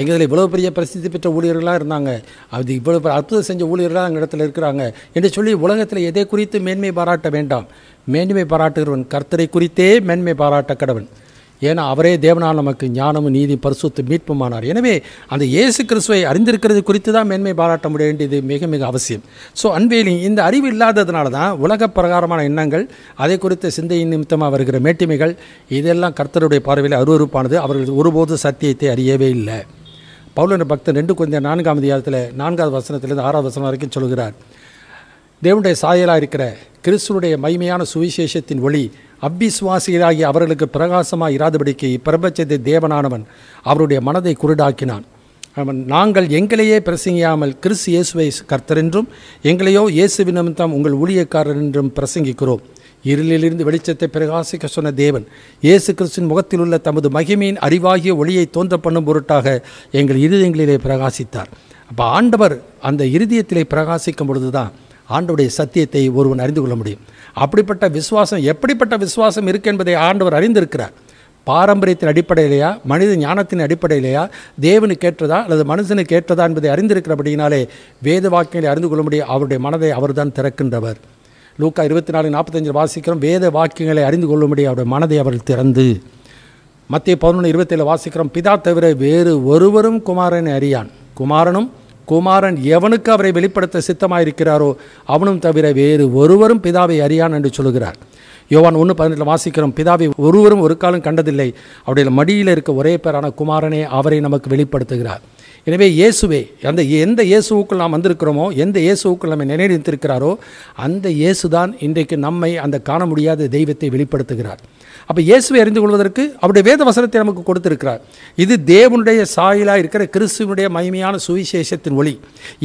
எங்கள் இதில் இவ்வளோ பெரிய பிரசித்தி பெற்ற ஊழியர்களாக இருந்தாங்க அது இவ்வளோ அற்புதம் செஞ்ச ஊழியர்களாக எங்கள் இடத்துல இருக்கிறாங்க என்று சொல்லி உலகத்தில் எதை குறித்து மேன்மை பாராட்ட வேண்டாம் மேன்மை பாராட்டுகிறவன் கர்த்தரை குறித்தே மேன்மை பாராட்ட கடவன் ஏன்னா அவரே தேவனால் நமக்கு ஞானமும் நீதி பரிசுத்து மீட்புமானார் எனவே அந்த இயேசு கிறிஸ்துவை அறிந்திருக்கிறது குறித்து தான் மேன்மை பாராட்ட முடிய வேண்டியது மிக மிக அவசியம் ஸோ அன்பேலி இந்த அறிவு இல்லாததுனால தான் உலக பிரகாரமான எண்ணங்கள் அதை குறித்த சிந்தையின் நிமித்தமாக வருகிற மேட்டிமைகள் இதெல்லாம் கர்த்தருடைய பார்வையில் அருவறுப்பானது அவர்கள் ஒருபோது சத்தியத்தை அறியவே இல்லை பவுலன பக்தன் ரெண்டு குழந்தை நான்காம் அதிகாரத்தில் நான்காவது வசனத்திலிருந்து ஆறாவது வசனம் வரைக்கும் சொல்கிறார் தேவனுடைய சாயலாக இருக்கிற கிறிஸ்துவனுடைய மைமையான சுவிசேஷத்தின் ஒளி அவ்விசுவாசிகளாகி அவர்களுக்கு பிரகாசமாக இராதபடிக்கு பிரபஞ்சத்தை தேவனானவன் அவருடைய மனதை குருடாக்கினான் அவன் நாங்கள் எங்களையே பிரசங்கியாமல் கிறிஸ்து இயேசுவை கர்த்தர் என்றும் எங்களையோ இயேசு நிமித்தம் உங்கள் ஊழியக்காரர் என்றும் பிரசங்கிக்கிறோம் இருளிலிருந்து வெளிச்சத்தை பிரகாசிக்க சொன்ன தேவன் இயேசு கிறிஸ்துவின் முகத்தில் உள்ள தமது மகிமையின் அறிவாகிய ஒளியை தோன்ற பண்ணும் பொருட்டாக எங்கள் இருதயங்களிலே பிரகாசித்தார் அப்போ ஆண்டவர் அந்த இருதயத்திலே பிரகாசிக்கும் பொழுது தான் ஆண்டவருடைய சத்தியத்தை ஒருவன் அறிந்து கொள்ள முடியும் அப்படிப்பட்ட விசுவாசம் எப்படிப்பட்ட விசுவாசம் இருக்கு என்பதை ஆண்டவர் அறிந்திருக்கிறார் பாரம்பரியத்தின் அடிப்படையிலையா மனித ஞானத்தின் அடிப்படையிலையா தேவனுக்கு ஏற்றதா அல்லது மனுஷனுக்கு ஏற்றதா என்பதை அறிந்திருக்கிறபடியினாலே வேத வாக்கியங்களை அறிந்து கொள்ள முடியும் அவருடைய மனதை அவர்தான் திறக்கின்றவர் லூக்கா இருபத்தி நாலு நாற்பத்தஞ்சில் வாசிக்கிறோம் வேத வாக்கியங்களை அறிந்து முடியும் அவருடைய மனதை அவர் திறந்து மத்திய பதினொன்று இருபத்தேழு வாசிக்கிறோம் பிதா தவிர வேறு ஒருவரும் குமாரனை அறியான் குமாரனும் குமாரன் எவனுக்கு அவரை வெளிப்படுத்த சித்தமாயிருக்கிறாரோ அவனும் தவிர வேறு ஒருவரும் பிதாவை அறியான் என்று சொல்கிறார் யோவான் ஒன்று பதினெட்டில் வாசிக்கிறோம் பிதாவை ஒருவரும் ஒரு காலம் கண்டதில்லை அவருடைய மடியில் இருக்க ஒரே பேரான குமாரனே அவரை நமக்கு வெளிப்படுத்துகிறார் எனவே இயேசுவே அந்த எந்த இயேசுவுக்குள் நாம் வந்திருக்கிறோமோ எந்த இயேசுவுக்குள் நம்ம நினைவித்திருக்கிறாரோ அந்த இயேசு தான் இன்றைக்கு நம்மை அந்த காண முடியாத தெய்வத்தை வெளிப்படுத்துகிறார் அப்போ இயேசுவை அறிந்து கொள்வதற்கு அவருடைய வேத வசனத்தை நமக்கு கொடுத்துருக்கிறார் இது தேவனுடைய சாயிலாக இருக்கிற கிறிஸ்துவனுடைய மகிமையான சுவிசேஷத்தின் ஒளி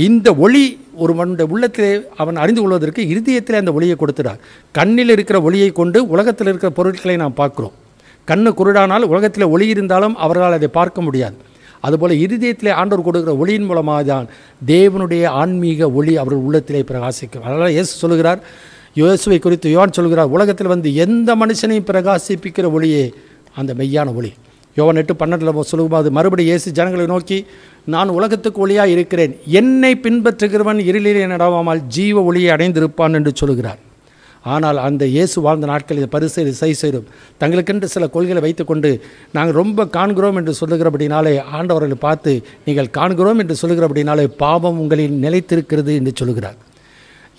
இந்த ஒளி ஒரு மனுடைய உள்ளத்திலே அவன் அறிந்து கொள்வதற்கு இருதயத்தில் அந்த ஒளியை கொடுத்துட்டார் கண்ணில் இருக்கிற ஒளியை கொண்டு உலகத்தில் இருக்கிற பொருட்களை நாம் பார்க்குறோம் கண்ணு குருடானால் உலகத்தில் ஒளி இருந்தாலும் அவர்களால் அதை பார்க்க முடியாது அதுபோல் இருதயத்திலே ஆண்டவர் கொடுக்குற ஒளியின் மூலமாக தான் தேவனுடைய ஆன்மீக ஒளி அவர்கள் உள்ளத்திலே பிரகாசிக்கும் அதனால் இயேசு சொல்கிறார் யோசுவை குறித்து யோவான் சொல்கிறார் உலகத்தில் வந்து எந்த மனுஷனையும் பிரகாசிப்பிக்கிற ஒளியே அந்த மெய்யான ஒளி யோவன் எட்டு பன்னெண்டில் சொல்லும்போது மறுபடி இயேசு ஜனங்களை நோக்கி நான் உலகத்துக்கு ஒளியாக இருக்கிறேன் என்னை பின்பற்றுகிறவன் இருளிலே நடவாமல் ஜீவ ஒளியை அடைந்திருப்பான் என்று சொல்கிறார் ஆனால் அந்த இயேசு வாழ்ந்த நாட்கள் இதை பரிசு சை செய்யும் தங்களுக்கென்று சில கொள்கைகளை வைத்துக்கொண்டு நாங்கள் ரொம்ப காண்கிறோம் என்று சொல்லுகிறபடினாலே ஆண்டவர்களை பார்த்து நீங்கள் காண்கிறோம் என்று சொல்லுகிறபடினாலே பாவம் உங்களில் நிலைத்திருக்கிறது என்று சொல்கிறார்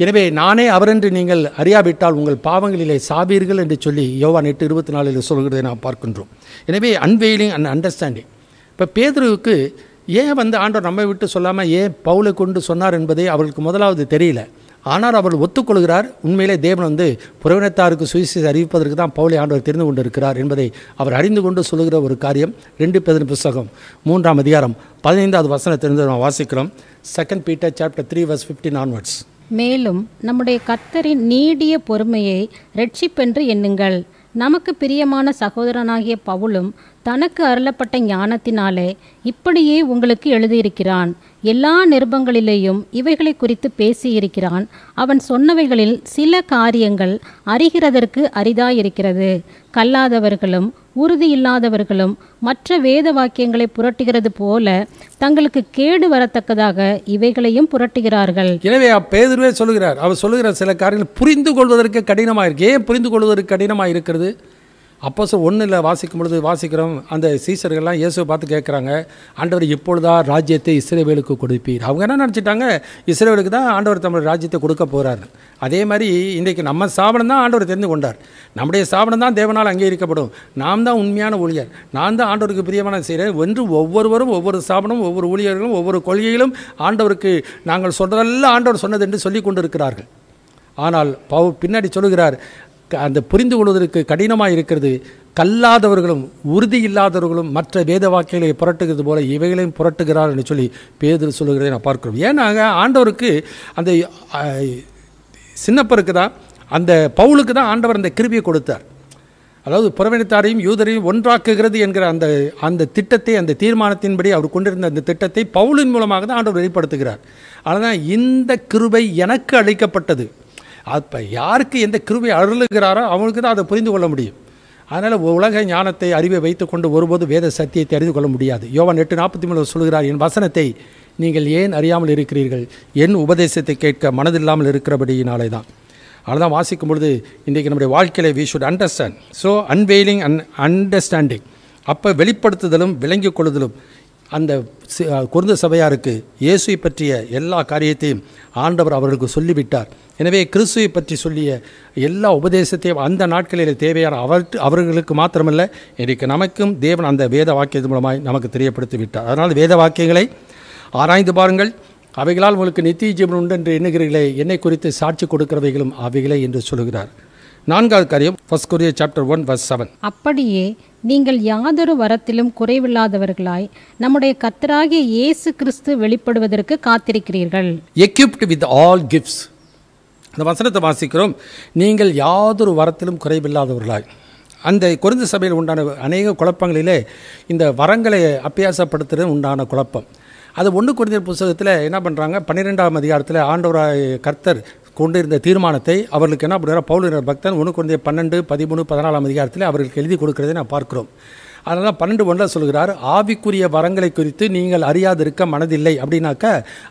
எனவே நானே அவரென்று நீங்கள் அறியாவிட்டால் உங்கள் பாவங்களிலே சாவீர்கள் என்று சொல்லி யோவான் எட்டு இருபத்தி நாலில் சொல்கிறதை நாம் பார்க்கின்றோம் எனவே அன்வெயிலிங் அண்ட் அண்டர்ஸ்டாண்டிங் இப்போ பேதுருவுக்கு ஏன் வந்து ஆண்டவர் நம்மை விட்டு சொல்லாமல் ஏன் பவுலை கொண்டு சொன்னார் என்பதை அவர்களுக்கு முதலாவது தெரியல ஆனால் அவர் ஒத்துக்கொள்கிறார் உண்மையிலே தேவன் வந்து புறவினத்தாருக்கு சுயசி அறிவிப்பதற்கு தான் பவுலை ஆண்டவர் தெரிந்து கொண்டிருக்கிறார் என்பதை அவர் அறிந்து கொண்டு சொல்லுகிற ஒரு காரியம் ரெண்டு பேரின் புஸ்தகம் மூன்றாம் அதிகாரம் பதினைந்தாவது வசனத்திலிருந்து நான் வாசிக்கிறோம் second Peter chapter three verse fifteen onwards மேலும் நம்முடைய கர்த்தரின் நீடிய பொறுமையை ரட்சிப்பென்று எண்ணுங்கள் நமக்கு பிரியமான சகோதரனாகிய பவுலும் தனக்கு அருளப்பட்ட ஞானத்தினாலே இப்படியே உங்களுக்கு எழுதியிருக்கிறான் எல்லா நிருபங்களிலேயும் இவைகளை குறித்து பேசியிருக்கிறான் அவன் சொன்னவைகளில் சில காரியங்கள் அறிகிறதற்கு அரிதாயிருக்கிறது கல்லாதவர்களும் உறுதியில்லாதவர்களும் மற்ற வேத வாக்கியங்களை புரட்டுகிறது போல தங்களுக்கு கேடு வரத்தக்கதாக இவைகளையும் புரட்டுகிறார்கள் எனவே பேதுருவே சொல்லுகிறார் அவர் சொல்லுகிற சில காரியங்கள் புரிந்து கொள்வதற்கு கடினமாயிருக்கு ஏன் புரிந்து கொள்வதற்கு கடினமாக இருக்கிறது அப்போ சார் ஒன்றும் இல்லை வாசிக்கும் பொழுது வாசிக்கிறோம் அந்த சீசர்கள்லாம் இயேசுவை பார்த்து கேட்குறாங்க ஆண்டவர் இப்பொழுதா ராஜ்யத்தை இஸ்ரேவேலுக்கு கொடுப்பீர் அவங்க என்ன நினச்சிட்டாங்க இஸ்ரேவேலுக்கு தான் ஆண்டவர் தமிழ் ராஜ்யத்தை கொடுக்க போகிறாரு அதே மாதிரி இன்றைக்கு நம்ம சாபனம் தான் ஆண்டவர் தெரிந்து கொண்டார் நம்முடைய சாபனம் தான் தேவனால் அங்கீகரிக்கப்படும் நாம் தான் உண்மையான ஊழியர் நான் தான் ஆண்டவருக்கு பிரியமான செய்கிறேன் ஒன்று ஒவ்வொருவரும் ஒவ்வொரு ஸ்தாபனமும் ஒவ்வொரு ஊழியர்களும் ஒவ்வொரு கொள்கையிலும் ஆண்டவருக்கு நாங்கள் சொல்கிறதெல்லாம் ஆண்டவர் சொன்னது என்று சொல்லி கொண்டிருக்கிறார்கள் ஆனால் பவு பின்னாடி சொல்லுகிறார் அந்த புரிந்து கொள்வதற்கு கடினமாக இருக்கிறது கல்லாதவர்களும் உறுதி இல்லாதவர்களும் மற்ற வேத வாக்கைகளை புரட்டுகிறது போல இவைகளையும் புரட்டுகிறார் என்று சொல்லி பேதில் சொல்லுகிறதை நான் பார்க்கிறோம் ஏன்னா ஆண்டவருக்கு அந்த சின்னப்பருக்கு தான் அந்த பவுலுக்கு தான் ஆண்டவர் அந்த கிருபியை கொடுத்தார் அதாவது புறவினத்தாரையும் யூதரையும் ஒன்றாக்குகிறது என்கிற அந்த அந்த திட்டத்தை அந்த தீர்மானத்தின்படி அவர் கொண்டிருந்த அந்த திட்டத்தை பவுலின் மூலமாக தான் ஆண்டவர் வெளிப்படுத்துகிறார் ஆனால் இந்த கிருபை எனக்கு அளிக்கப்பட்டது அப்போ யாருக்கு எந்த கிருவை அருளுகிறாரோ அவனுக்கு தான் அதை புரிந்து கொள்ள முடியும் அதனால் உலக ஞானத்தை அறிவை கொண்டு ஒருபோது வேத சத்தியத்தை அறிந்து கொள்ள முடியாது யோவன் எட்டு நாற்பத்தி மூணு சொல்கிறார் என் வசனத்தை நீங்கள் ஏன் அறியாமல் இருக்கிறீர்கள் என் உபதேசத்தை கேட்க மனதில்லாமல் இருக்கிறபடியினாலே தான் அதுதான் வாசிக்கும் பொழுது இன்றைக்கு நம்முடைய வாழ்க்கையில் we should understand so unveiling and understanding அப்போ வெளிப்படுத்துதலும் விளங்கிக் கொள்ளுதலும் அந்த குருந்த சபையாருக்கு இயேசுவை பற்றிய எல்லா காரியத்தையும் ஆண்டவர் அவர்களுக்கு சொல்லிவிட்டார் எனவே கிறிஸ்துவை பற்றி சொல்லிய எல்லா உபதேசத்தையும் அந்த நாட்களில் தேவையான அவர் அவர்களுக்கு மாத்திரமல்ல இன்றைக்கு நமக்கும் தேவன் அந்த வேத வாக்கியத்தின் மூலமாக நமக்கு தெரியப்படுத்தி விட்டார் அதனால் வேத வாக்கியங்களை ஆராய்ந்து பாருங்கள் அவைகளால் உங்களுக்கு நித்திய ஜீவன் உண்டு என்று எண்ணுகிறீர்களே என்னை குறித்து சாட்சி கொடுக்கிறவைகளும் அவைகளே என்று சொல்கிறார் நான்காவது காரியம் ஃபஸ்ட் கொரிய சாப்டர் ஒன் வர்ஸ் செவன் அப்படியே நீங்கள் யாதொரு வரத்திலும் குறைவில்லாதவர்களாய் நம்முடைய கத்தராகிய இயேசு கிறிஸ்து வெளிப்படுவதற்கு காத்திருக்கிறீர்கள் எக்யூப்ட் வித் ஆல் கிஃப்ட்ஸ் இந்த வசனத்தை வாசிக்கிறோம் நீங்கள் யாதொரு வரத்திலும் குறைவில்லாதவர்களாய் அந்த குறைந்த சபையில் உண்டான அநேக குழப்பங்களிலே இந்த வரங்களை அப்பியாசப்படுத்துறது உண்டான குழப்பம் அது ஒன்று குறைந்த புஸ்தகத்தில் என்ன பண்ணுறாங்க பன்னிரெண்டாம் அதிகாரத்தில் ஆண்டவராய் கர்த்தர் கொண்டு இருந்த தீர்மானத்தை அவர்களுக்கு என்ன அப்படின்னா பவுலினர் பக்தன் ஒன்று குழந்தைய பன்னெண்டு பதிமூணு பதினாலாம் அதிகாரத்தில் அவர்களுக்கு எழுதி கொடுக்கிறதை நான் பார்க்கிறோம் அதனால் தான் பன்னெண்டு ஒன்றில் சொல்கிறார் ஆவிக்குரிய வரங்களை குறித்து நீங்கள் அறியாதிருக்க மனதில்லை அப்படின்னாக்க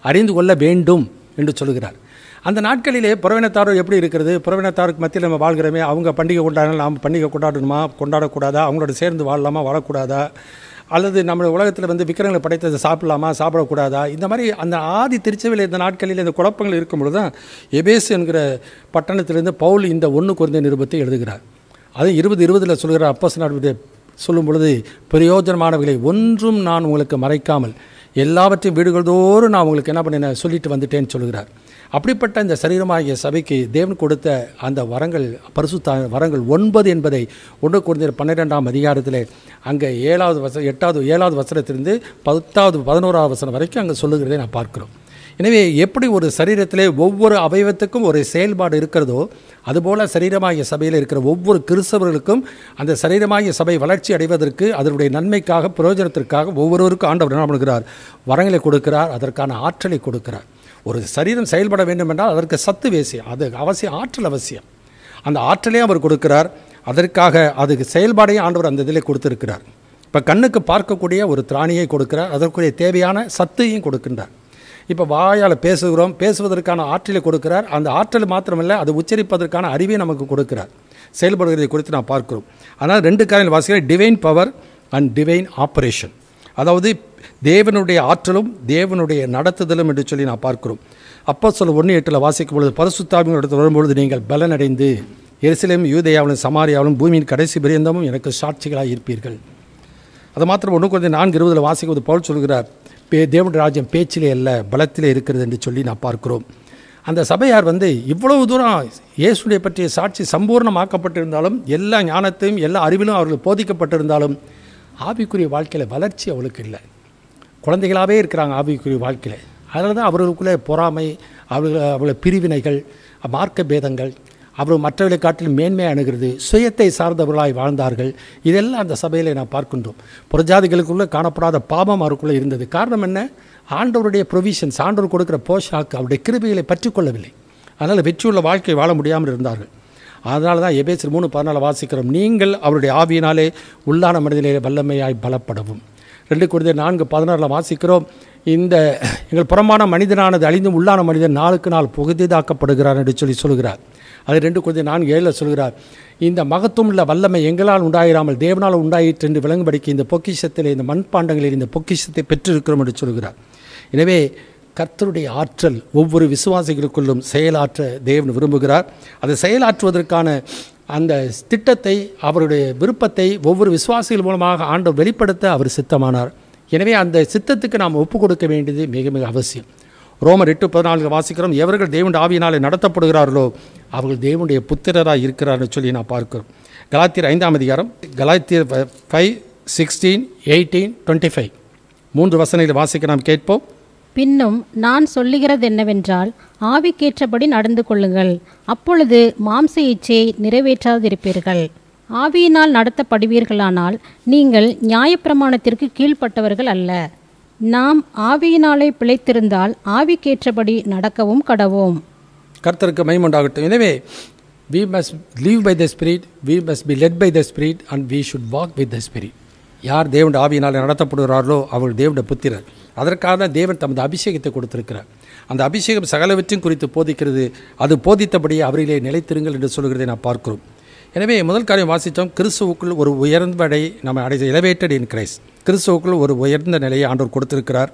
அறிந்து கொள்ள வேண்டும் என்று சொல்கிறார் அந்த நாட்களிலே புறவினத்தாரோ எப்படி இருக்கிறது புறவினத்தாருக்கு மத்தியில் நம்ம வாழ்கிறோமே அவங்க பண்டிகை கொண்டாடணும் நாம் பண்டிகை கொண்டாடணுமா கொண்டாடக்கூடாதா அவங்களோட சேர்ந்து வாழலாமா வாழக்கூடாதா அல்லது நம்ம உலகத்தில் வந்து விக்கிரங்களை படைத்ததை சாப்பிடலாமா சாப்பிடக்கூடாதா இந்த மாதிரி அந்த ஆதி திருச்சவில் இந்த நாட்களில் இந்த குழப்பங்கள் இருக்கும்பொழுது தான் எபேஸ் என்கிற பட்டணத்திலிருந்து பவுல் இந்த ஒன்று குறைந்த நிருபத்தை எழுதுகிறார் அது இருபது இருபதில் சொல்கிற அப்பஸ் நாடுடைய சொல்லும் பொழுது பிரயோஜனமானவர்களை ஒன்றும் நான் உங்களுக்கு மறைக்காமல் எல்லாவற்றையும் வீடுகள் தோறும் நான் உங்களுக்கு என்ன பண்ணினேன் சொல்லிட்டு வந்துட்டேன்னு சொல்கிறார் அப்படிப்பட்ட இந்த சரீரமாகிய சபைக்கு தேவன் கொடுத்த அந்த வரங்கள் பரிசுத்த வரங்கள் ஒன்பது என்பதை ஒன்று குறைந்த பன்னிரெண்டாம் அதிகாரத்தில் அங்கே ஏழாவது வச எட்டாவது ஏழாவது வசனத்திலிருந்து பத்தாவது பதினோராவது வசனம் வரைக்கும் அங்கே சொல்லுகிறதை நான் பார்க்குறோம் எனவே எப்படி ஒரு சரீரத்திலே ஒவ்வொரு அவயவத்துக்கும் ஒரு செயல்பாடு இருக்கிறதோ அதுபோல் சரீரமாகிய சபையில் இருக்கிற ஒவ்வொரு கிறிஸ்தவர்களுக்கும் அந்த சரீரமாகிய சபை வளர்ச்சி அடைவதற்கு அதனுடைய நன்மைக்காக பிரயோஜனத்திற்காக ஒவ்வொருவருக்கும் ஆண்டவர் என்ன பண்ணுகிறார் வரங்களை கொடுக்கிறார் அதற்கான ஆற்றலை கொடுக்கிறார் ஒரு சரீரம் செயல்பட வேண்டும் என்றால் அதற்கு சத்து வேசியம் அது அவசியம் ஆற்றல் அவசியம் அந்த ஆற்றலையும் அவர் கொடுக்கிறார் அதற்காக அதுக்கு செயல்பாடையும் ஆண்டவர் அந்த இதில் கொடுத்துருக்கிறார் இப்போ கண்ணுக்கு பார்க்கக்கூடிய ஒரு திராணியை கொடுக்கிறார் அதற்குரிய தேவையான சத்தையும் கொடுக்கின்றார் இப்போ வாயால் பேசுகிறோம் பேசுவதற்கான ஆற்றலை கொடுக்கிறார் அந்த ஆற்றல் மாத்திரமில்லை அது உச்சரிப்பதற்கான அறிவை நமக்கு கொடுக்கிறார் செயல்படுகிறதை குறித்து நான் பார்க்கிறோம் ஆனால் ரெண்டு காரியம் வாசிக்கிறேன் divine power and divine operation அதாவது தேவனுடைய ஆற்றலும் தேவனுடைய நடத்துதலும் என்று சொல்லி நான் பார்க்கிறோம் அப்போ சொல்ல ஒன்று எட்டில் வாசிக்கும் பொழுது பரசுத்தாமியோட வரும்பொழுது நீங்கள் பலனடைந்து எரிசிலையும் யூதையாவிலும் சமாரியாவிலும் பூமியின் கடைசி பிரியந்தமும் எனக்கு சாட்சிகளாக இருப்பீர்கள் அது மாத்திரம் ஒன்று கொஞ்சம் நான்கு இருபதில் வாசிக்கும்போது பவுல் சொல்கிறார் பே தேவனுடைய ராஜ்யம் பேச்சிலே அல்ல பலத்திலே இருக்கிறது என்று சொல்லி நான் பார்க்கிறோம் அந்த சபையார் வந்து இவ்வளவு தூரம் இயேசுடைய பற்றிய சாட்சி சம்பூர்ணமாக்கப்பட்டிருந்தாலும் எல்லா ஞானத்தையும் எல்லா அறிவிலும் அவர்கள் போதிக்கப்பட்டிருந்தாலும் ஆவிக்குரிய வாழ்க்கையில் வளர்ச்சி அவளுக்கு இல்லை குழந்தைகளாகவே இருக்கிறாங்க ஆவிக்குரிய வாழ்க்கையில் அதனால தான் அவர்களுக்குள்ளே பொறாமை அவர்கள் அவர்கள பிரிவினைகள் மார்க்க பேதங்கள் அவர் மற்றவர்களை காட்டிலும் மேன்மை அணுகிறது சுயத்தை சார்ந்தவர்களாய் வாழ்ந்தார்கள் இதெல்லாம் அந்த சபையில் நான் பார்க்கின்றோம் புறஜாதிகளுக்குள்ளே காணப்படாத பாபம் அவருக்குள்ளே இருந்தது காரணம் என்ன ஆண்டவருடைய ப்ரொவிஷன்ஸ் ஆண்டவர் கொடுக்குற போஷாக்கு அவருடைய கிருபிகளை பற்றிக்கொள்ளவில்லை அதனால் வெற்றியுள்ள வாழ்க்கை வாழ முடியாமல் இருந்தார்கள் அதனால தான் எபேசர் மூணு பதினாலு வாசிக்கிறோம் நீங்கள் அவருடைய ஆவியினாலே உள்ளான மனிதநிலையை வல்லமையாய் பலப்படவும் ரெண்டு குறைந்த நான்கு பதினாறில் வாசிக்கிறோம் இந்த எங்கள் புறமான மனிதனானது அழிந்தும் உள்ளான மனிதன் நாளுக்கு நாள் புகுதிதாக்கப்படுகிறார் என்று சொல்லி சொல்கிறார் அது ரெண்டு குழந்தை நான்கு ஏழில் சொல்கிறார் இந்த மகத்துவம் உள்ள வல்லமை எங்களால் உண்டாயிராமல் தேவனால் உண்டாயிற்று என்று விளங்கும்படிக்கு இந்த பொக்கிஷத்தில் இந்த மண்பாண்டங்களில் இந்த பொக்கிஷத்தை பெற்றிருக்கிறோம் என்று சொல்கிறார் எனவே கர்த்தருடைய ஆற்றல் ஒவ்வொரு விசுவாசிகளுக்குள்ளும் செயலாற்ற தேவன் விரும்புகிறார் அதை செயலாற்றுவதற்கான அந்த திட்டத்தை அவருடைய விருப்பத்தை ஒவ்வொரு விசுவாசிகள் மூலமாக ஆண்டும் வெளிப்படுத்த அவர் சித்தமானார் எனவே அந்த சித்தத்துக்கு நாம் ஒப்புக் கொடுக்க வேண்டியது மிக மிக அவசியம் ரோமர் எட்டு பதினான்கு வாசிக்கிறோம் எவர்கள் தேவனுடைய ஆவியினாலே நடத்தப்படுகிறார்களோ அவர்கள் தேவனுடைய புத்திரராக இருக்கிறார்னு சொல்லி நான் பார்க்கிறோம் கலாத்தியர் ஐந்தாம் அதிகாரம் கலாத்தியர் five sixteen eighteen twenty five மூன்று வசனங்களை வாசிக்க நாம் கேட்போம் பின்னும் நான் சொல்லுகிறது என்னவென்றால் ஆவிக்கேற்றபடி நடந்து கொள்ளுங்கள் அப்பொழுது மாம்ச இச்சையை நிறைவேற்றாதிருப்பீர்கள் ஆவியினால் நடத்தப்படுவீர்களானால் நீங்கள் நியாயப்பிரமாணத்திற்கு கீழ்ப்பட்டவர்கள் அல்ல நாம் ஆவியினாலே பிழைத்திருந்தால் ஆவிக்கேற்றபடி நடக்கவும் கடவோம் கர்த்தருக்கு மைமுண்டாகட்டும் எனவே we must live by the spirit we must be led by the spirit and we should walk with the spirit யார் தேவண்ட ஆவியினால் நடத்தப்படுகிறார்களோ அவர்கள் தேவண்ட புத்திரர் அதற்காக தான் தேவன் தமது அபிஷேகத்தை கொடுத்திருக்கிறார் அந்த அபிஷேகம் சகலவற்றையும் குறித்து போதிக்கிறது அது போதித்தபடியே அவரிலே நிலைத்திருங்கள் என்று சொல்கிறதை நான் பார்க்கிறோம் எனவே முதல் காரியம் வாசித்தோம் கிறிஸ்துவுக்குள் ஒரு உயர்ந்தடை நம்ம அடைச எலவேட்டட் இன் கிரைஸ் கிறிஸ்துவுக்குள் ஒரு உயர்ந்த நிலையை ஆண்டவர் கொடுத்திருக்கிறார்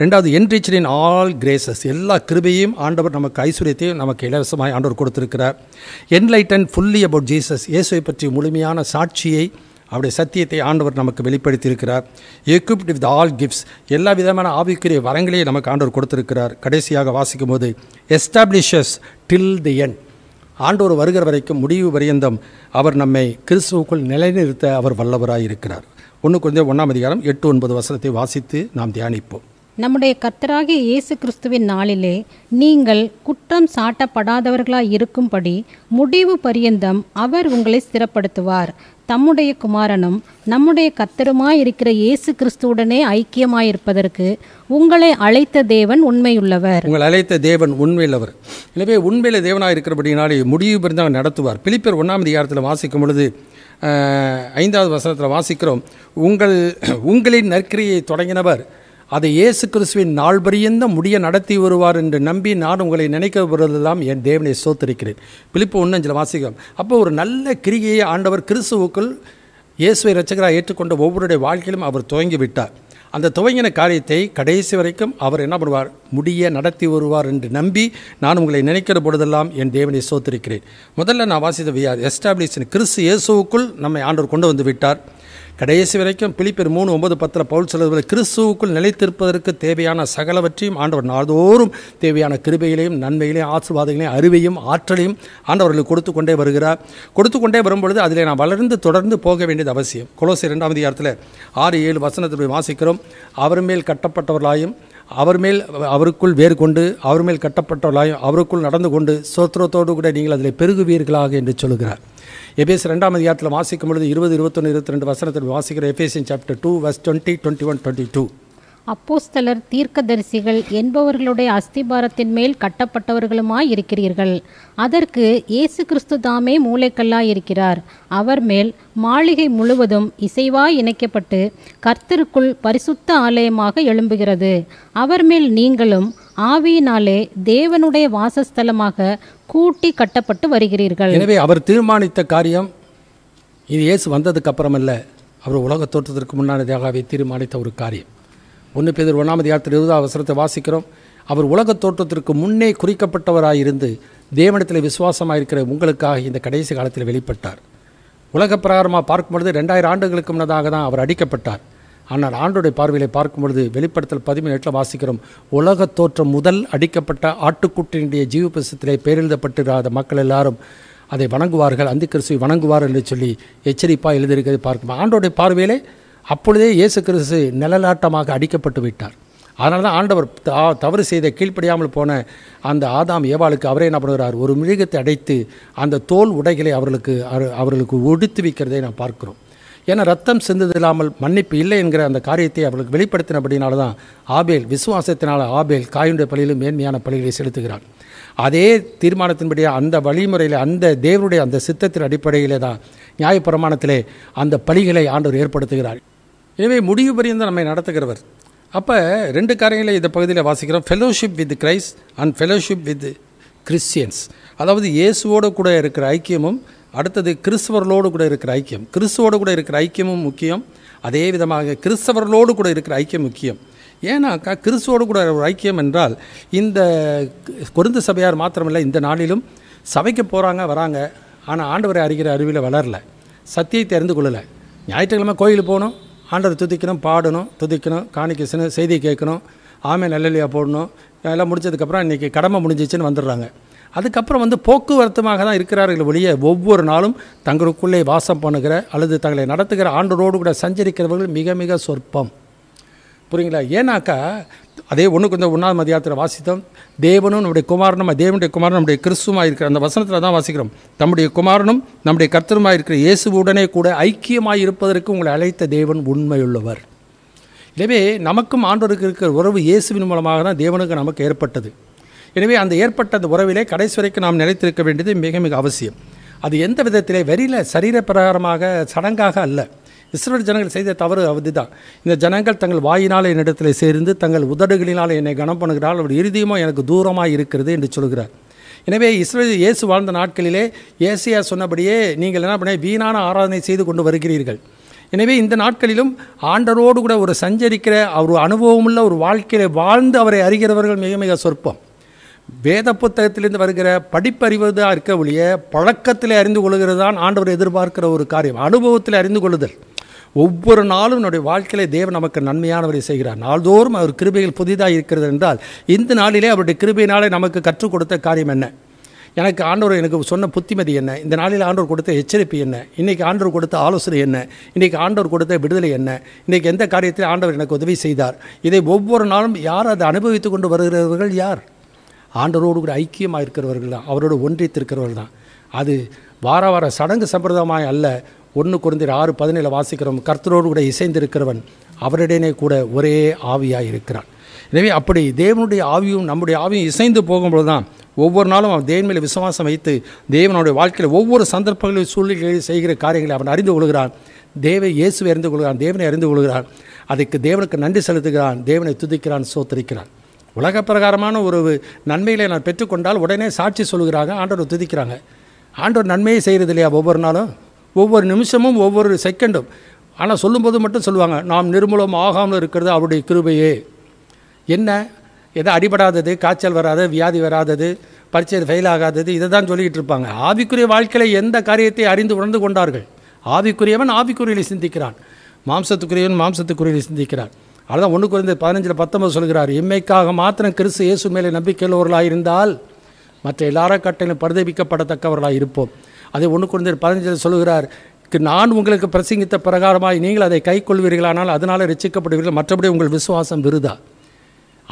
ரெண்டாவது என்ரிச்சரின் இன் ஆல் கிரேசஸ் எல்லா கிருபையும் ஆண்டவர் நமக்கு ஐஸ்வர்யத்தையும் நமக்கு இலவசமாக ஆண்டவர் கொடுத்திருக்கிறார் என்லைட்டன் ஃபுல்லி அபவுட் ஜீசஸ் இயேசுவை பற்றி முழுமையான சாட்சியை அவருடைய சத்தியத்தை ஆண்டவர் நமக்கு வெளிப்படுத்தியிருக்கிறார் எக்யூப்ட் வித் ஆல் கிஃப்ட்ஸ் எல்லா விதமான ஆவிக்குரிய வரங்களையும் நமக்கு ஆண்டவர் கொடுத்திருக்கிறார் கடைசியாக வாசிக்கும் போது எஸ்டாப்ளிஷஸ் டில் தி என் ஆண்டோர் வருகிற வரைக்கும் முடிவு பரியந்தம் அவர் நம்மை கிறிஸ்துவுக்குள் நிலைநிறுத்த அவர் வல்லவராக இருக்கிறார் ஒன்று கொஞ்சம் ஒன்றாம் அதிகாரம் எட்டு ஒன்பது வசனத்தை வாசித்து நாம் தியானிப்போம் நம்முடைய கர்த்தராகிய இயேசு கிறிஸ்துவின் நாளிலே நீங்கள் குற்றம் சாட்டப்படாதவர்களாய் இருக்கும்படி முடிவு பரியந்தம் அவர் உங்களை ஸ்திரப்படுத்துவார் தம்முடைய குமாரனும் நம்முடைய கத்தருமாயிருக்கிற இயேசு கிறிஸ்துவுடனே ஐக்கியமாயிருப்பதற்கு உங்களை அழைத்த தேவன் உண்மையுள்ளவர் உங்களை அழைத்த தேவன் உண்மையுள்ளவர் எனவே உண்மையில தேவனாக இருக்கிறபடினாலே முடிவு பிறந்தவர் நடத்துவார் பிலிப்பர் ஒன்றாம் அதிகாரத்தில் வாசிக்கும் பொழுது ஐந்தாவது வசனத்தில் வாசிக்கிறோம் உங்கள் உங்களின் நற்கிரியை தொடங்கினவர் அதை இயேசு கிறிஸ்துவின் நாள் பரியந்த முடிய நடத்தி வருவார் என்று நம்பி நான் உங்களை நினைக்க வருவதெல்லாம் என் தேவனை சோத்தரிக்கிறேன் பிலிப்பு ஒன்று அஞ்சில் அப்போ ஒரு நல்ல கிரிகையை ஆண்டவர் கிறிஸ்துவுக்குள் இயேசுவை ரச்சகராக ஏற்றுக்கொண்ட ஒவ்வொருடைய வாழ்க்கையிலும் அவர் துவங்கி விட்டார் அந்த துவங்கின காரியத்தை கடைசி வரைக்கும் அவர் என்ன பண்ணுவார் முடிய நடத்தி வருவார் என்று நம்பி நான் உங்களை நினைக்கிற பொழுதெல்லாம் என் தேவனை சோத்திருக்கிறேன் முதல்ல நான் வாசித்த வியா எஸ்டாப்ளிஷன் கிறிஸ்து இயேசுவுக்குள் நம்மை ஆண்டவர் கொண்டு வந்து விட்டார் கடைசி வரைக்கும் பிளிப்பெரு மூணு ஒன்பது பத்தில் பவுல் சொல்வது கிறிஸ்துவுக்குள் நிலைத்திருப்பதற்கு தேவையான சகலவற்றையும் ஆண்டவர் நாள்தோறும் தேவையான கிருபையிலையும் நன்மையிலையும் ஆசிர்வாதங்களையும் அறிவையும் ஆற்றலையும் ஆண்டவர்களுக்கு கொடுத்து கொண்டே வருகிறார் கொடுத்து கொண்டே வரும்பொழுது அதில் நான் வளர்ந்து தொடர்ந்து போக வேண்டியது அவசியம் குலோசி இரண்டாம் இடத்தில் ஆறு ஏழு வசனத்தை வாசிக்கிறோம் அவர் மேல் கட்டப்பட்டவர்களாயும் அவர் மேல் அவருக்குள் வேறு கொண்டு அவர் மேல் கட்டப்பட்டவர்களாயும் அவருக்குள் நடந்து கொண்டு சோத்திரத்தோடு கூட நீங்கள் அதில் பெருகுவீர்களாக என்று சொல்கிறார் எபேஸ் ரெண்டாம் அதிகாரத்தில் வாசிக்கும் பொழுது இருபது இருபத்தொன்று இருபத்தி ரெண்டு வசனத்தில் வாசிக்கிற Ephesians chapter two verse twenty twenty one twenty two அப்போஸ்தலர் தீர்க்கதரிசிகள் என்பவர்களுடைய அஸ்திபாரத்தின் மேல் கட்டப்பட்டவர்களுமாய் இருக்கிறீர்கள் அதற்கு இயேசு கிறிஸ்து தாமே மூளைக்கல்லாய் இருக்கிறார் அவர் மேல் மாளிகை முழுவதும் இசைவாய் இணைக்கப்பட்டு கர்த்தருக்குள் பரிசுத்த ஆலயமாக எழும்புகிறது அவர் மேல் நீங்களும் ஆவியினாலே தேவனுடைய வாசஸ்தலமாக கூட்டி கட்டப்பட்டு வருகிறீர்கள் எனவே அவர் தீர்மானித்த காரியம் இது இயேசு வந்ததுக்கு அப்புறமல்ல அவர் உலக தோற்றத்திற்கு முன்னாடியாகவே தீர்மானித்த ஒரு காரியம் ஒன்று பேர் ஒன்றாம் யாத்திரை இருபது அவசரத்தை வாசிக்கிறோம் அவர் உலக தோற்றத்திற்கு முன்னே குறிக்கப்பட்டவராயிருந்து தேவனத்தில் விசுவாசமாக இருக்கிற உங்களுக்காக இந்த கடைசி காலத்தில் வெளிப்பட்டார் உலக பிரகாரமாக பார்க்கும்பொழுது ரெண்டாயிரம் ஆண்டுகளுக்கு முன்னதாக தான் அவர் அடிக்கப்பட்டார் ஆனால் ஆண்டுடைய பார்வையிலை பார்க்கும் பொழுது வெளிப்படுத்தல் பதிமூணு வாசிக்கிறோம் உலக தோற்றம் முதல் அடிக்கப்பட்ட ஆட்டுக்குட்டினுடைய ஜீவபசத்திலே பேரெழுதப்பட்டிருக்காத மக்கள் எல்லாரும் அதை வணங்குவார்கள் அந்த கிறிஸ்துவை வணங்குவார்கள் என்று சொல்லி எச்சரிப்பாக எழுதியிருக்கிறது பார்க்கும் ஆண்டோடைய பார்வையிலே அப்பொழுதே இயேசு கிறிஸ்து நிழலாட்டமாக அடிக்கப்பட்டு விட்டார் அதனால தான் ஆண்டவர் தவறு செய்த கீழ்ப்படியாமல் போன அந்த ஆதாம் ஏவாளுக்கு அவரே என்ன பண்ணுகிறார் ஒரு மிருகத்தை அடைத்து அந்த தோல் உடைகளை அவர்களுக்கு அவர்களுக்கு ஒடுத்து வைக்கிறதை நாம் பார்க்கிறோம் ஏன்னா ரத்தம் சிந்தது இல்லாமல் மன்னிப்பு இல்லை என்கிற அந்த காரியத்தை அவர்களுக்கு வெளிப்படுத்தினபடினால தான் ஆபேல் விசுவாசத்தினால் ஆபேல் காயுண்ட பள்ளியிலும் மேன்மையான பள்ளிகளை செலுத்துகிறான் அதே தீர்மானத்தின்படியாக அந்த வழிமுறையில் அந்த தேவருடைய அந்த சித்தத்தின் அடிப்படையில் தான் நியாயப்பிரமாணத்திலே அந்த பலிகளை ஆண்டவர் ஏற்படுத்துகிறார் எனவே முடிவு பரியந்த நம்மை நடத்துகிறவர் அப்போ ரெண்டு காரியங்களை இந்த பகுதியில் வாசிக்கிறோம் fellowship with Christ and fellowship with Christians அதாவது இயேசுவோடு கூட இருக்கிற ஐக்கியமும் அடுத்தது கிறிஸ்தவர்களோடு கூட இருக்கிற ஐக்கியம் கிறிஸ்துவோடு கூட இருக்கிற ஐக்கியமும் முக்கியம் அதே விதமாக கிறிஸ்தவர்களோடு கூட இருக்கிற ஐக்கியம் முக்கியம் ஏன்னாக்கா கிறிஸ்துவோடு கூட ஒரு ஐக்கியம் என்றால் இந்த கொருந்து சபையார் மாத்திரமில்லை இந்த நாளிலும் சபைக்கு போகிறாங்க வராங்க ஆனால் ஆண்டவரை அறிகிற அறிவில் வளரல சத்தியை தெரிந்து கொள்ளலை ஞாயிற்றுக்கிழமை கோயில் போகணும் ஆண்டரை துதிக்கணும் பாடணும் துதிக்கணும் காணிக்க செய்தி கேட்கணும் ஆமே நல்லா போடணும் எல்லாம் முடிச்சதுக்கப்புறம் இன்றைக்கி கடமை முடிஞ்சிச்சின்னு வந்துடுறாங்க அதுக்கப்புறம் வந்து போக்குவரத்துமாக தான் இருக்கிறார்கள் ஒழிய ஒவ்வொரு நாளும் தங்களுக்குள்ளே வாசம் பண்ணுகிற அல்லது தங்களை நடத்துகிற ஆண்டோடு கூட சஞ்சரிக்கிறவர்கள் மிக மிக சொற்பம் புரியுங்களா ஏன்னாக்கா அதே ஒன்றுக்கு இந்த ஒன்றாவது மதியத்தில் வாசித்தோம் தேவனும் நம்முடைய குமாரனும் தேவனுடைய குமாரன் நம்முடைய கிறிஸ்துவாக இருக்கிற அந்த வசனத்தில் தான் வாசிக்கிறோம் நம்முடைய குமாரனும் நம்முடைய கர்த்தருமாக இருக்கிற இயேசுவுடனே கூட ஐக்கியமாக இருப்பதற்கு உங்களை அழைத்த தேவன் உண்மையுள்ளவர் எனவே நமக்கும் ஆண்டோருக்கு இருக்கிற உறவு இயேசுவின் மூலமாக தான் தேவனுக்கு நமக்கு ஏற்பட்டது எனவே அந்த ஏற்பட்ட அந்த உறவிலே கடைசி வரைக்கும் நாம் நிலைத்திருக்க வேண்டியது மிக மிக அவசியம் அது எந்த விதத்திலே வெறியில் சரீர பிரகாரமாக சடங்காக அல்ல இஸ்ரேல் ஜனங்கள் செய்த தவறு அவதிதான் இந்த ஜனங்கள் தங்கள் வாயினால் என்னிடத்தில் சேர்ந்து தங்கள் உதடுகளினால் என்னை கனம் பண்ணுகிறாள் அவர் இறுதியுமோ எனக்கு தூரமாக இருக்கிறது என்று சொல்கிறார் எனவே இஸ்ரோ இயேசு வாழ்ந்த நாட்களிலே ஏசியா சொன்னபடியே நீங்கள் என்ன பண்ண வீணான ஆராதனை செய்து கொண்டு வருகிறீர்கள் எனவே இந்த நாட்களிலும் ஆண்டரோடு கூட ஒரு சஞ்சரிக்கிற ஒரு அனுபவமுள்ள ஒரு வாழ்க்கையில் வாழ்ந்து அவரை அறிகிறவர்கள் மிக மிக சொற்பம் வேத புத்தகத்திலிருந்து வருகிற படிப்பறிவதாக இருக்க ஒழிய பழக்கத்தில் அறிந்து கொள்கிறது தான் ஆண்டவர் எதிர்பார்க்கிற ஒரு காரியம் அனுபவத்தில் அறிந்து கொள்ளுதல் ஒவ்வொரு நாளும் என்னுடைய வாழ்க்கையிலே தேவன் நமக்கு நன்மையானவரை செய்கிறார் நாள்தோறும் அவர் கிருபைகள் புதிதாக இருக்கிறது என்றால் இந்த நாளிலே அவருடைய கிருபையினாலே நமக்கு கற்றுக் கொடுத்த காரியம் என்ன எனக்கு ஆண்டவர் எனக்கு சொன்ன புத்திமதி என்ன இந்த நாளில் ஆண்டவர் கொடுத்த எச்சரிப்பு என்ன இன்றைக்கி ஆண்டவர் கொடுத்த ஆலோசனை என்ன இன்றைக்கி ஆண்டவர் கொடுத்த விடுதலை என்ன இன்றைக்கி எந்த காரியத்தில் ஆண்டவர் எனக்கு உதவி செய்தார் இதை ஒவ்வொரு நாளும் யார் அதை அனுபவித்து கொண்டு வருகிறவர்கள் யார் ஆண்டரோடு கூட ஐக்கியமாக இருக்கிறவர்கள் தான் அவரோடு ஒன்றித்திருக்கிறவர்கள் தான் அது வார வார சடங்கு சம்பிரதாயமாக அல்ல ஒன்று குறைந்தர் ஆறு பதினேழு வாசிக்கிறோம் கர்த்தரோடு கூட இசைந்திருக்கிறவன் அவரிடனே கூட ஒரே ஆவியாக இருக்கிறான் எனவே அப்படி தேவனுடைய ஆவியும் நம்முடைய ஆவியும் இசைந்து போகும்போது தான் ஒவ்வொரு நாளும் அவன் தேவன் மேலே விசுவாசம் வைத்து தேவனுடைய வாழ்க்கையில் ஒவ்வொரு சந்தர்ப்பங்களையும் சூழ்நிலைகளில் செய்கிற காரியங்களை அவன் அறிந்து கொள்கிறான் தேவை இயேசுவை அறிந்து கொள்கிறான் தேவனை அறிந்து கொள்கிறான் அதுக்கு தேவனுக்கு நன்றி செலுத்துகிறான் தேவனை துதிக்கிறான் சோத்தரிக்கிறான் உலக பிரகாரமான ஒரு நன்மைகளை நான் பெற்றுக்கொண்டால் உடனே சாட்சி சொல்கிறாங்க ஆண்டவர் துதிக்கிறாங்க ஆண்டோர் நன்மையை செய்கிறது இல்லையா ஒவ்வொரு நாளும் ஒவ்வொரு நிமிஷமும் ஒவ்வொரு செகண்டும் ஆனால் சொல்லும்போது மட்டும் சொல்லுவாங்க நாம் நிர்மூலம் ஆகாமல் இருக்கிறது அவருடைய கிருபையே என்ன எதை அடிபடாதது காய்ச்சல் வராது வியாதி வராதது பரிச்சை ஃபெயில் ஆகாதது இதை தான் சொல்லிக்கிட்டு இருப்பாங்க ஆவிக்குரிய வாழ்க்கையில் எந்த காரியத்தை அறிந்து உணர்ந்து கொண்டார்கள் ஆவிக்குரியவன் ஆவிக்குரியலை சிந்திக்கிறான் மாம்சத்துக்குரியவன் மாம்சத்துக்குரியலை சிந்திக்கிறான் அதுதான் ஒன்று குறைந்த பதினஞ்சில் பத்தொன்பது சொல்கிறார் இம்மைக்காக மாத்திரம் கிறிஸ்து இயேசு மேலே நம்பிக்கையுள்ளவர்களாக இருந்தால் மற்ற எல்லார கட்டையிலும் பரிதபிக்கப்படத்தக்கவர்களாக இருப்போம் அதை ஒன்று குறைந்த பதினஞ்சில் சொல்கிறார் நான் உங்களுக்கு பிரசங்கித்த பிரகாரமாய் நீங்கள் அதை கை கொள்வீர்களானால் அதனால் ரசிக்கப்படுவீர்கள் மற்றபடி உங்கள் விசுவாசம் விருதா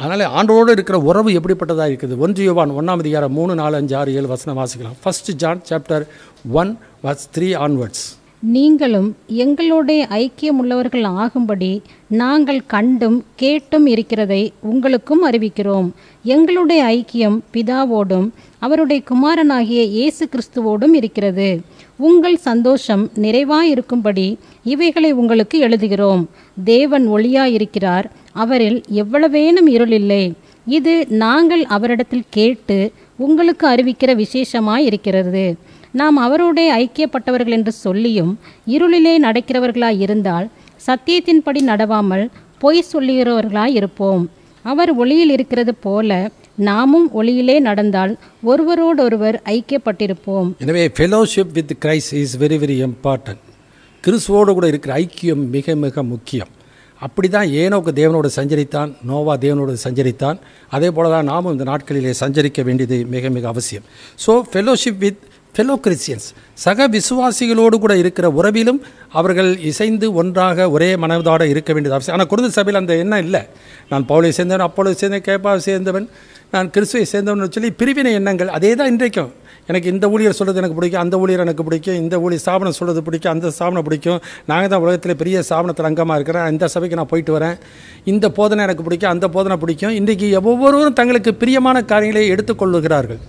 அதனால் ஆண்டோடு இருக்கிற உறவு எப்படிப்பட்டதாக இருக்குது ஒன்று யுவான் ஒன்றாம் அதிகாரம் மூணு நாலு அஞ்சு ஆறு ஏழு வசனம் வாசிக்கலாம் first John chapter one verse three onwards நீங்களும் எங்களுடைய ஐக்கியமுள்ளவர்கள் ஆகும்படி நாங்கள் கண்டும் கேட்டும் இருக்கிறதை உங்களுக்கும் அறிவிக்கிறோம் எங்களுடைய ஐக்கியம் பிதாவோடும் அவருடைய குமாரனாகிய இயேசு கிறிஸ்துவோடும் இருக்கிறது உங்கள் சந்தோஷம் நிறைவாயிருக்கும்படி இவைகளை உங்களுக்கு எழுதுகிறோம் தேவன் ஒளியாயிருக்கிறார் அவரில் எவ்வளவேனும் இருளில்லை இது நாங்கள் அவரிடத்தில் கேட்டு உங்களுக்கு அறிவிக்கிற விசேஷமாயிருக்கிறது நாம் அவரோடே ஐக்கியப்பட்டவர்கள் என்று சொல்லியும் இருளிலே நடக்கிறவர்களாய் இருந்தால் சத்தியத்தின்படி நடவாமல் பொய் சொல்லுகிறவர்களாய் இருப்போம் அவர் ஒளியில் இருக்கிறது போல நாமும் ஒளியிலே நடந்தால் ஒருவரோடொருவர் ஐக்கியப்பட்டிருப்போம் எனவே fellowship with Christ is very very important கிறிஸ்துவோடு கூட இருக்கிற ஐக்கியம் மிக மிக முக்கியம் அப்படி தான் ஏனோக்கு தேவனோடு சஞ்சரித்தான் நோவா தேவனோடு சஞ்சரித்தான் அதே போல தான் நாமும் இந்த நாட்களிலே சஞ்சரிக்க வேண்டியது மிக மிக அவசியம் so fellowship with fellow Christians சக விசுவாசிகளோடு கூட இருக்கிற உறவிலும் அவர்கள் இசைந்து ஒன்றாக ஒரே மனதோடு இருக்க வேண்டியது அவசியம் ஆனால் குடும்ப சபையில் அந்த எண்ணம் இல்லை நான் பவுலை சேர்ந்தவன் அப்போலை சேர்ந்தேன் கேப்பாவை சேர்ந்தவன் நான் கிறிஸ்துவை சேர்ந்தவன் சொல்லி பிரிவினை எண்ணங்கள் அதே தான் இன்றைக்கும் எனக்கு இந்த ஊழியர் சொல்கிறது எனக்கு பிடிக்கும் அந்த ஊழியர் எனக்கு பிடிக்கும் இந்த ஊழியர் ஸ்தாபனம் சொல்கிறது பிடிக்கும் அந்த ஸ்தாபனம் பிடிக்கும் நாங்கள் தான் உலகத்தில் பெரிய ஸ்தாபனத்தில் அங்கமாக இருக்கிறேன் இந்த சபைக்கு நான் போயிட்டு வரேன் இந்த போதனை எனக்கு பிடிக்கும் அந்த போதனை பிடிக்கும் இன்றைக்கு ஒவ்வொருவரும் தங்களுக்கு பிரியமான காரியங்களை எடுத்துக்கொள்ளுகிறார்கள்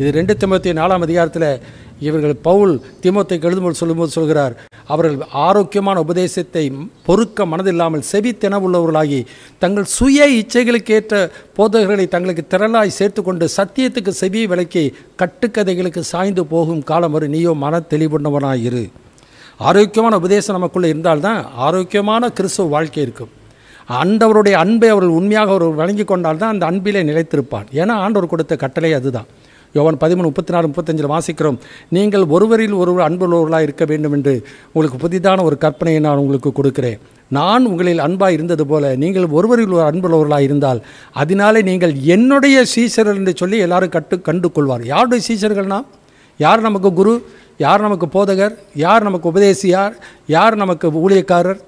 இது ரெண்டு திமுத்தி நாலாம் அதிகாரத்தில் இவர்கள் பவுல் திமுத்தை எழுதும்போது சொல்லும்போது சொல்கிறார் அவர்கள் ஆரோக்கியமான உபதேசத்தை பொறுக்க மனதில்லாமல் செவித்தென உள்ளவர்களாகி தங்கள் சுய இச்சைகளுக்கேற்ற போதகர்களை தங்களுக்கு திரளாய் சேர்த்து கொண்டு சத்தியத்துக்கு செவி விளக்கி கட்டுக்கதைகளுக்கு சாய்ந்து போகும் காலம் வரும் நீயோ மன இரு ஆரோக்கியமான உபதேசம் நமக்குள்ளே இருந்தால்தான் ஆரோக்கியமான கிறிஸ்துவ வாழ்க்கை இருக்கும் அந்தவருடைய அன்பை அவர்கள் உண்மையாக அவர் வழங்கி கொண்டால்தான் அந்த அன்பிலே நிலைத்திருப்பான் ஏன்னா ஆண்டவர் கொடுத்த கட்டளை அதுதான் யோவன் பதிமூணு முப்பத்தி நாலு முப்பத்தஞ்சில் வாசிக்கிறோம் நீங்கள் ஒருவரில் ஒருவர் அன்புள்ளவர்களாக இருக்க வேண்டும் என்று உங்களுக்கு புதிதான ஒரு கற்பனையை நான் உங்களுக்கு கொடுக்கிறேன் நான் உங்களில் அன்பாக இருந்தது போல நீங்கள் ஒருவரில் ஒரு அன்புள்ளவர்களாக இருந்தால் அதனாலே நீங்கள் என்னுடைய சீசர்கள் என்று சொல்லி எல்லாரும் கட்டு கண்டு கொள்வார் யாருடைய சீசர்கள்னா யார் நமக்கு குரு யார் நமக்கு போதகர் யார் நமக்கு உபதேசியார் யார் நமக்கு ஊழியக்காரர்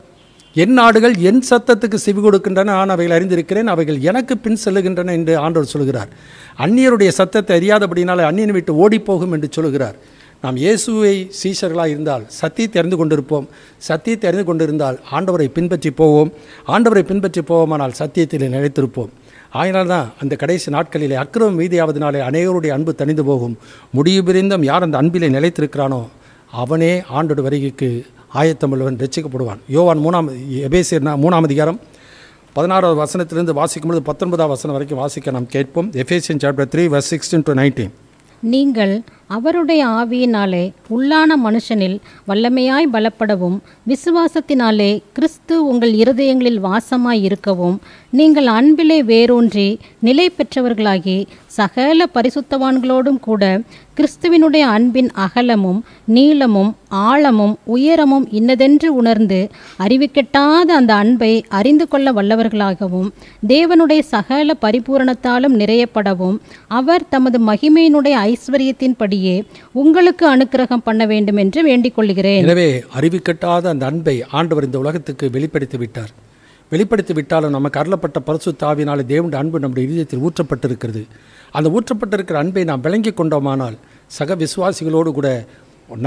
என் நாடுகள் என் சத்தத்துக்கு செவி கொடுக்கின்றன நான் அவைகள் அறிந்திருக்கிறேன் அவைகள் எனக்கு பின் செல்லுகின்றன என்று ஆண்டவர் சொல்கிறார் அந்நியருடைய சத்தத்தை அறியாதபடினால் அந்நியன் விட்டு ஓடிப்போகும் என்று சொல்கிறார் நாம் இயேசுவை சீசர்களாக இருந்தால் சத்தியத்தை அறிந்து கொண்டிருப்போம் சத்தியத்தை அறிந்து கொண்டிருந்தால் ஆண்டவரை பின்பற்றி போவோம் ஆண்டவரை பின்பற்றி போவோமானால் சத்தியத்தில் நிலைத்திருப்போம் ஆயினால் தான் அந்த கடைசி நாட்களிலே அக்கிரமம் மீதியாவதுனாலே அநேகருடைய அன்பு தனிந்து போகும் முடிவு பிரிந்தும் யார் அந்த அன்பிலே நிலைத்திருக்கிறானோ அவனே ஆண்டோடு வருகைக்கு ஆயத்தமிழவன் ரசிக்கப்படுவான் யோவான் மூணாம் எபேசியர் மூணாம் அதிகாரம் பதினாறாவது வசனத்திலிருந்து வாசிக்கும்போது பத்தொன்பதாம் வசனம் வரைக்கும் வாசிக்க நாம் கேட்போம் Ephesian chapter three verse sixteen to nineteen நீங்கள் அவருடைய ஆவியினாலே உள்ளான மனுஷனில் வல்லமையாய் பலப்படவும் விசுவாசத்தினாலே கிறிஸ்து உங்கள் இருதயங்களில் வாசமாய் இருக்கவும் நீங்கள் அன்பிலே வேரூன்றி நிலை பெற்றவர்களாகி சகல பரிசுத்தவான்களோடும் கூட கிறிஸ்துவினுடைய அன்பின் அகலமும் நீளமும் ஆழமும் உயரமும் இன்னதென்று உணர்ந்து அறிவிக்கட்டாத அந்த அன்பை அறிந்து கொள்ள வல்லவர்களாகவும் தேவனுடைய சகல பரிபூரணத்தாலும் நிறையப்படவும் அவர் தமது மகிமையினுடைய ஐஸ்வர்யத்தின்படியே உங்களுக்கு அனுக்கிரகம் பண்ண வேண்டும் என்று வேண்டிக் கொள்கிறேன் எனவே அறிவிக்கட்டாத அந்த அன்பை ஆண்டவர் இந்த உலகத்துக்கு வெளிப்படுத்தி விட்டார் வெளிப்படுத்தி விட்டாலும் நமக்கு அருளப்பட்ட பரிசு தாவினாலே தேவனுடைய அன்பு நம்முடைய இதயத்தில் ஊற்றப்பட்டிருக்கிறது அந்த ஊற்றப்பட்டிருக்கிற அன்பை நாம் விளங்கி கொண்டோமானால் சக விசுவாசிகளோடு கூட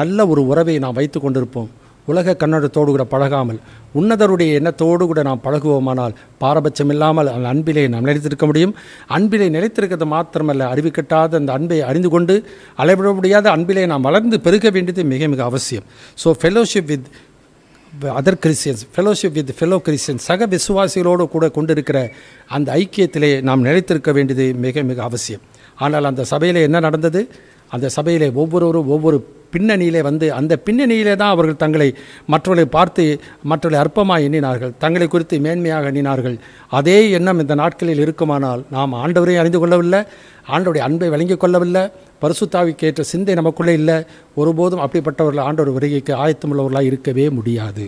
நல்ல ஒரு உறவை நாம் வைத்து கொண்டிருப்போம் உலக கன்னடத்தோடு கூட பழகாமல் உன்னதருடைய எண்ணத்தோடு கூட நாம் பழகுவோமானால் பாரபட்சம் இல்லாமல் அந்த அன்பிலே நாம் நிலைத்திருக்க முடியும் அன்பிலே நிலைத்திருக்கிறது மாத்திரமல்ல அறிவு கட்டாத அந்த அன்பை அறிந்து கொண்டு அளவிட முடியாத அன்பிலே நாம் வளர்ந்து பெருக வேண்டியது மிக மிக அவசியம் so fellowship with other Christians fellowship with fellow Christians சக விசுவாசிகளோடு கூட கொண்டிருக்கிற அந்த ஐக்கியத்திலே நாம் நிலைத்திருக்க வேண்டியது மிக மிக அவசியம் ஆனால் அந்த சபையில் என்ன நடந்தது அந்த சபையில் ஒவ்வொருவரும் ஒவ்வொரு பின்னணியிலே வந்து அந்த பின்னணியிலே தான் அவர்கள் தங்களை மற்றவர்களை பார்த்து மற்றவர்களை அற்பமாக எண்ணினார்கள் தங்களை குறித்து மேன்மையாக எண்ணினார்கள் அதே எண்ணம் இந்த நாட்களில் இருக்குமானால் நாம் ஆண்டவரையும் அறிந்து கொள்ளவில்லை ஆண்டவருடைய அன்பை வழங்கிக் கொள்ளவில்லை பரிசுத்தாவி கேட்ட சிந்தை நமக்குள்ளே இல்லை ஒருபோதும் அப்படிப்பட்டவர்கள் ஆண்டவர் வருகைக்கு ஆயத்தமுள்ளவர்களாக இருக்கவே முடியாது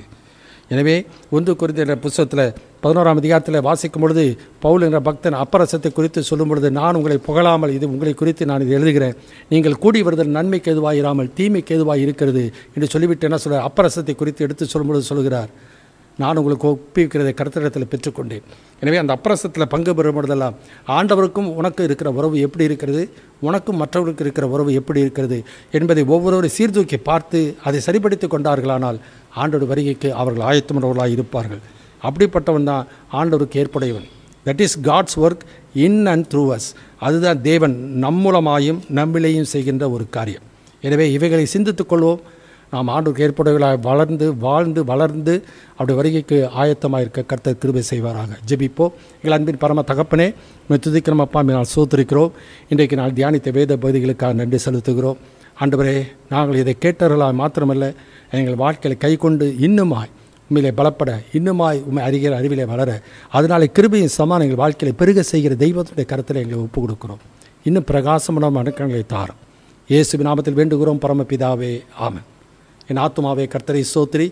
எனவே ஒன்று குறித்த புஸ்தகத்தில் பதினோராம் அதிகாரத்தில் வாசிக்கும் பொழுது பவுல் என்ற பக்தன் அப்பரசத்தை குறித்து சொல்லும் பொழுது நான் உங்களை புகழாமல் இது உங்களை குறித்து நான் இது எழுதுகிறேன் நீங்கள் கூடி வருதல் நன்மைக்கு எதுவாக இராமல் தீமைக்கு எதுவாக இருக்கிறது என்று சொல்லிவிட்டு என்ன சொல்கிறார் அப்பரசத்தை குறித்து எடுத்து சொல்லும்பொழுது சொல்கிறார் நான் உங்களுக்கு ஒப்பிக்கிறதை கருத்திடத்தில் பெற்றுக்கொண்டேன் எனவே அந்த அப்பிரசத்தில் பங்கு பெறும் பொழுதெல்லாம் ஆண்டவருக்கும் உனக்கு இருக்கிற உறவு எப்படி இருக்கிறது உனக்கும் மற்றவர்களுக்கு இருக்கிற உறவு எப்படி இருக்கிறது என்பதை ஒவ்வொருவரும் சீர்தூக்கி பார்த்து அதை சரிபடுத்தி கொண்டார்களானால் ஆண்டோடு வருகைக்கு அவர்கள் ஆயத்தமுடவர்களாக இருப்பார்கள் அப்படிப்பட்டவன் தான் ஆண்டவருக்கு ஏற்புடையவன் that is God's work in and through us அதுதான் தேவன் நம்மூலமாயும் நம்மிலேயும் செய்கின்ற ஒரு காரியம் எனவே இவைகளை சிந்தித்துக்கொள்வோம் நாம் ஆண்டுக்கு ஏற்படவில்லை வளர்ந்து வாழ்ந்து வளர்ந்து அப்படி வருகைக்கு ஆயத்தமாக இருக்க கர்த்தர் கிருபை செய்வாராக ஜெபிப்போ எங்கள் அன்பின் பரம தகப்பனே துதிக்கிறோம் அப்பா நான் சோத்திருக்கிறோம் இன்றைக்கு நான் தியானித்த வேத பகுதிகளுக்காக நன்றி செலுத்துகிறோம் ஆண்டவரே நாங்கள் இதை கேட்டவர்களாக மாத்திரமல்ல எங்கள் வாழ்க்கையில் கை கொண்டு இன்னுமாய் உண்மையிலே பலப்பட இன்னுமாய் உண்மை அறிகிற அறிவிலே வளர அதனாலே கிருபையும் சமான் எங்கள் வாழ்க்கையில் பெருக செய்கிற தெய்வத்துடைய கருத்தில் எங்களை ஒப்புக் கொடுக்குறோம் இன்னும் பிரகாசமான அணுக்கங்களை தாரும் இயேசு நாமத்தில் வேண்டுகிறோம் பரமபிதாவே ஆமன் என் ஆத்மாவை கர்த்தரை சோத்திரி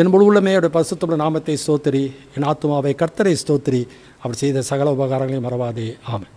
என் முழு அவருடைய பசுத்தோட நாமத்தை சோத்திரி என் ஆத்மாவை கர்த்தரை ஸ்தோத்திரி அவர் செய்த சகல உபகாரங்களையும் மறவாதே ஆமாம்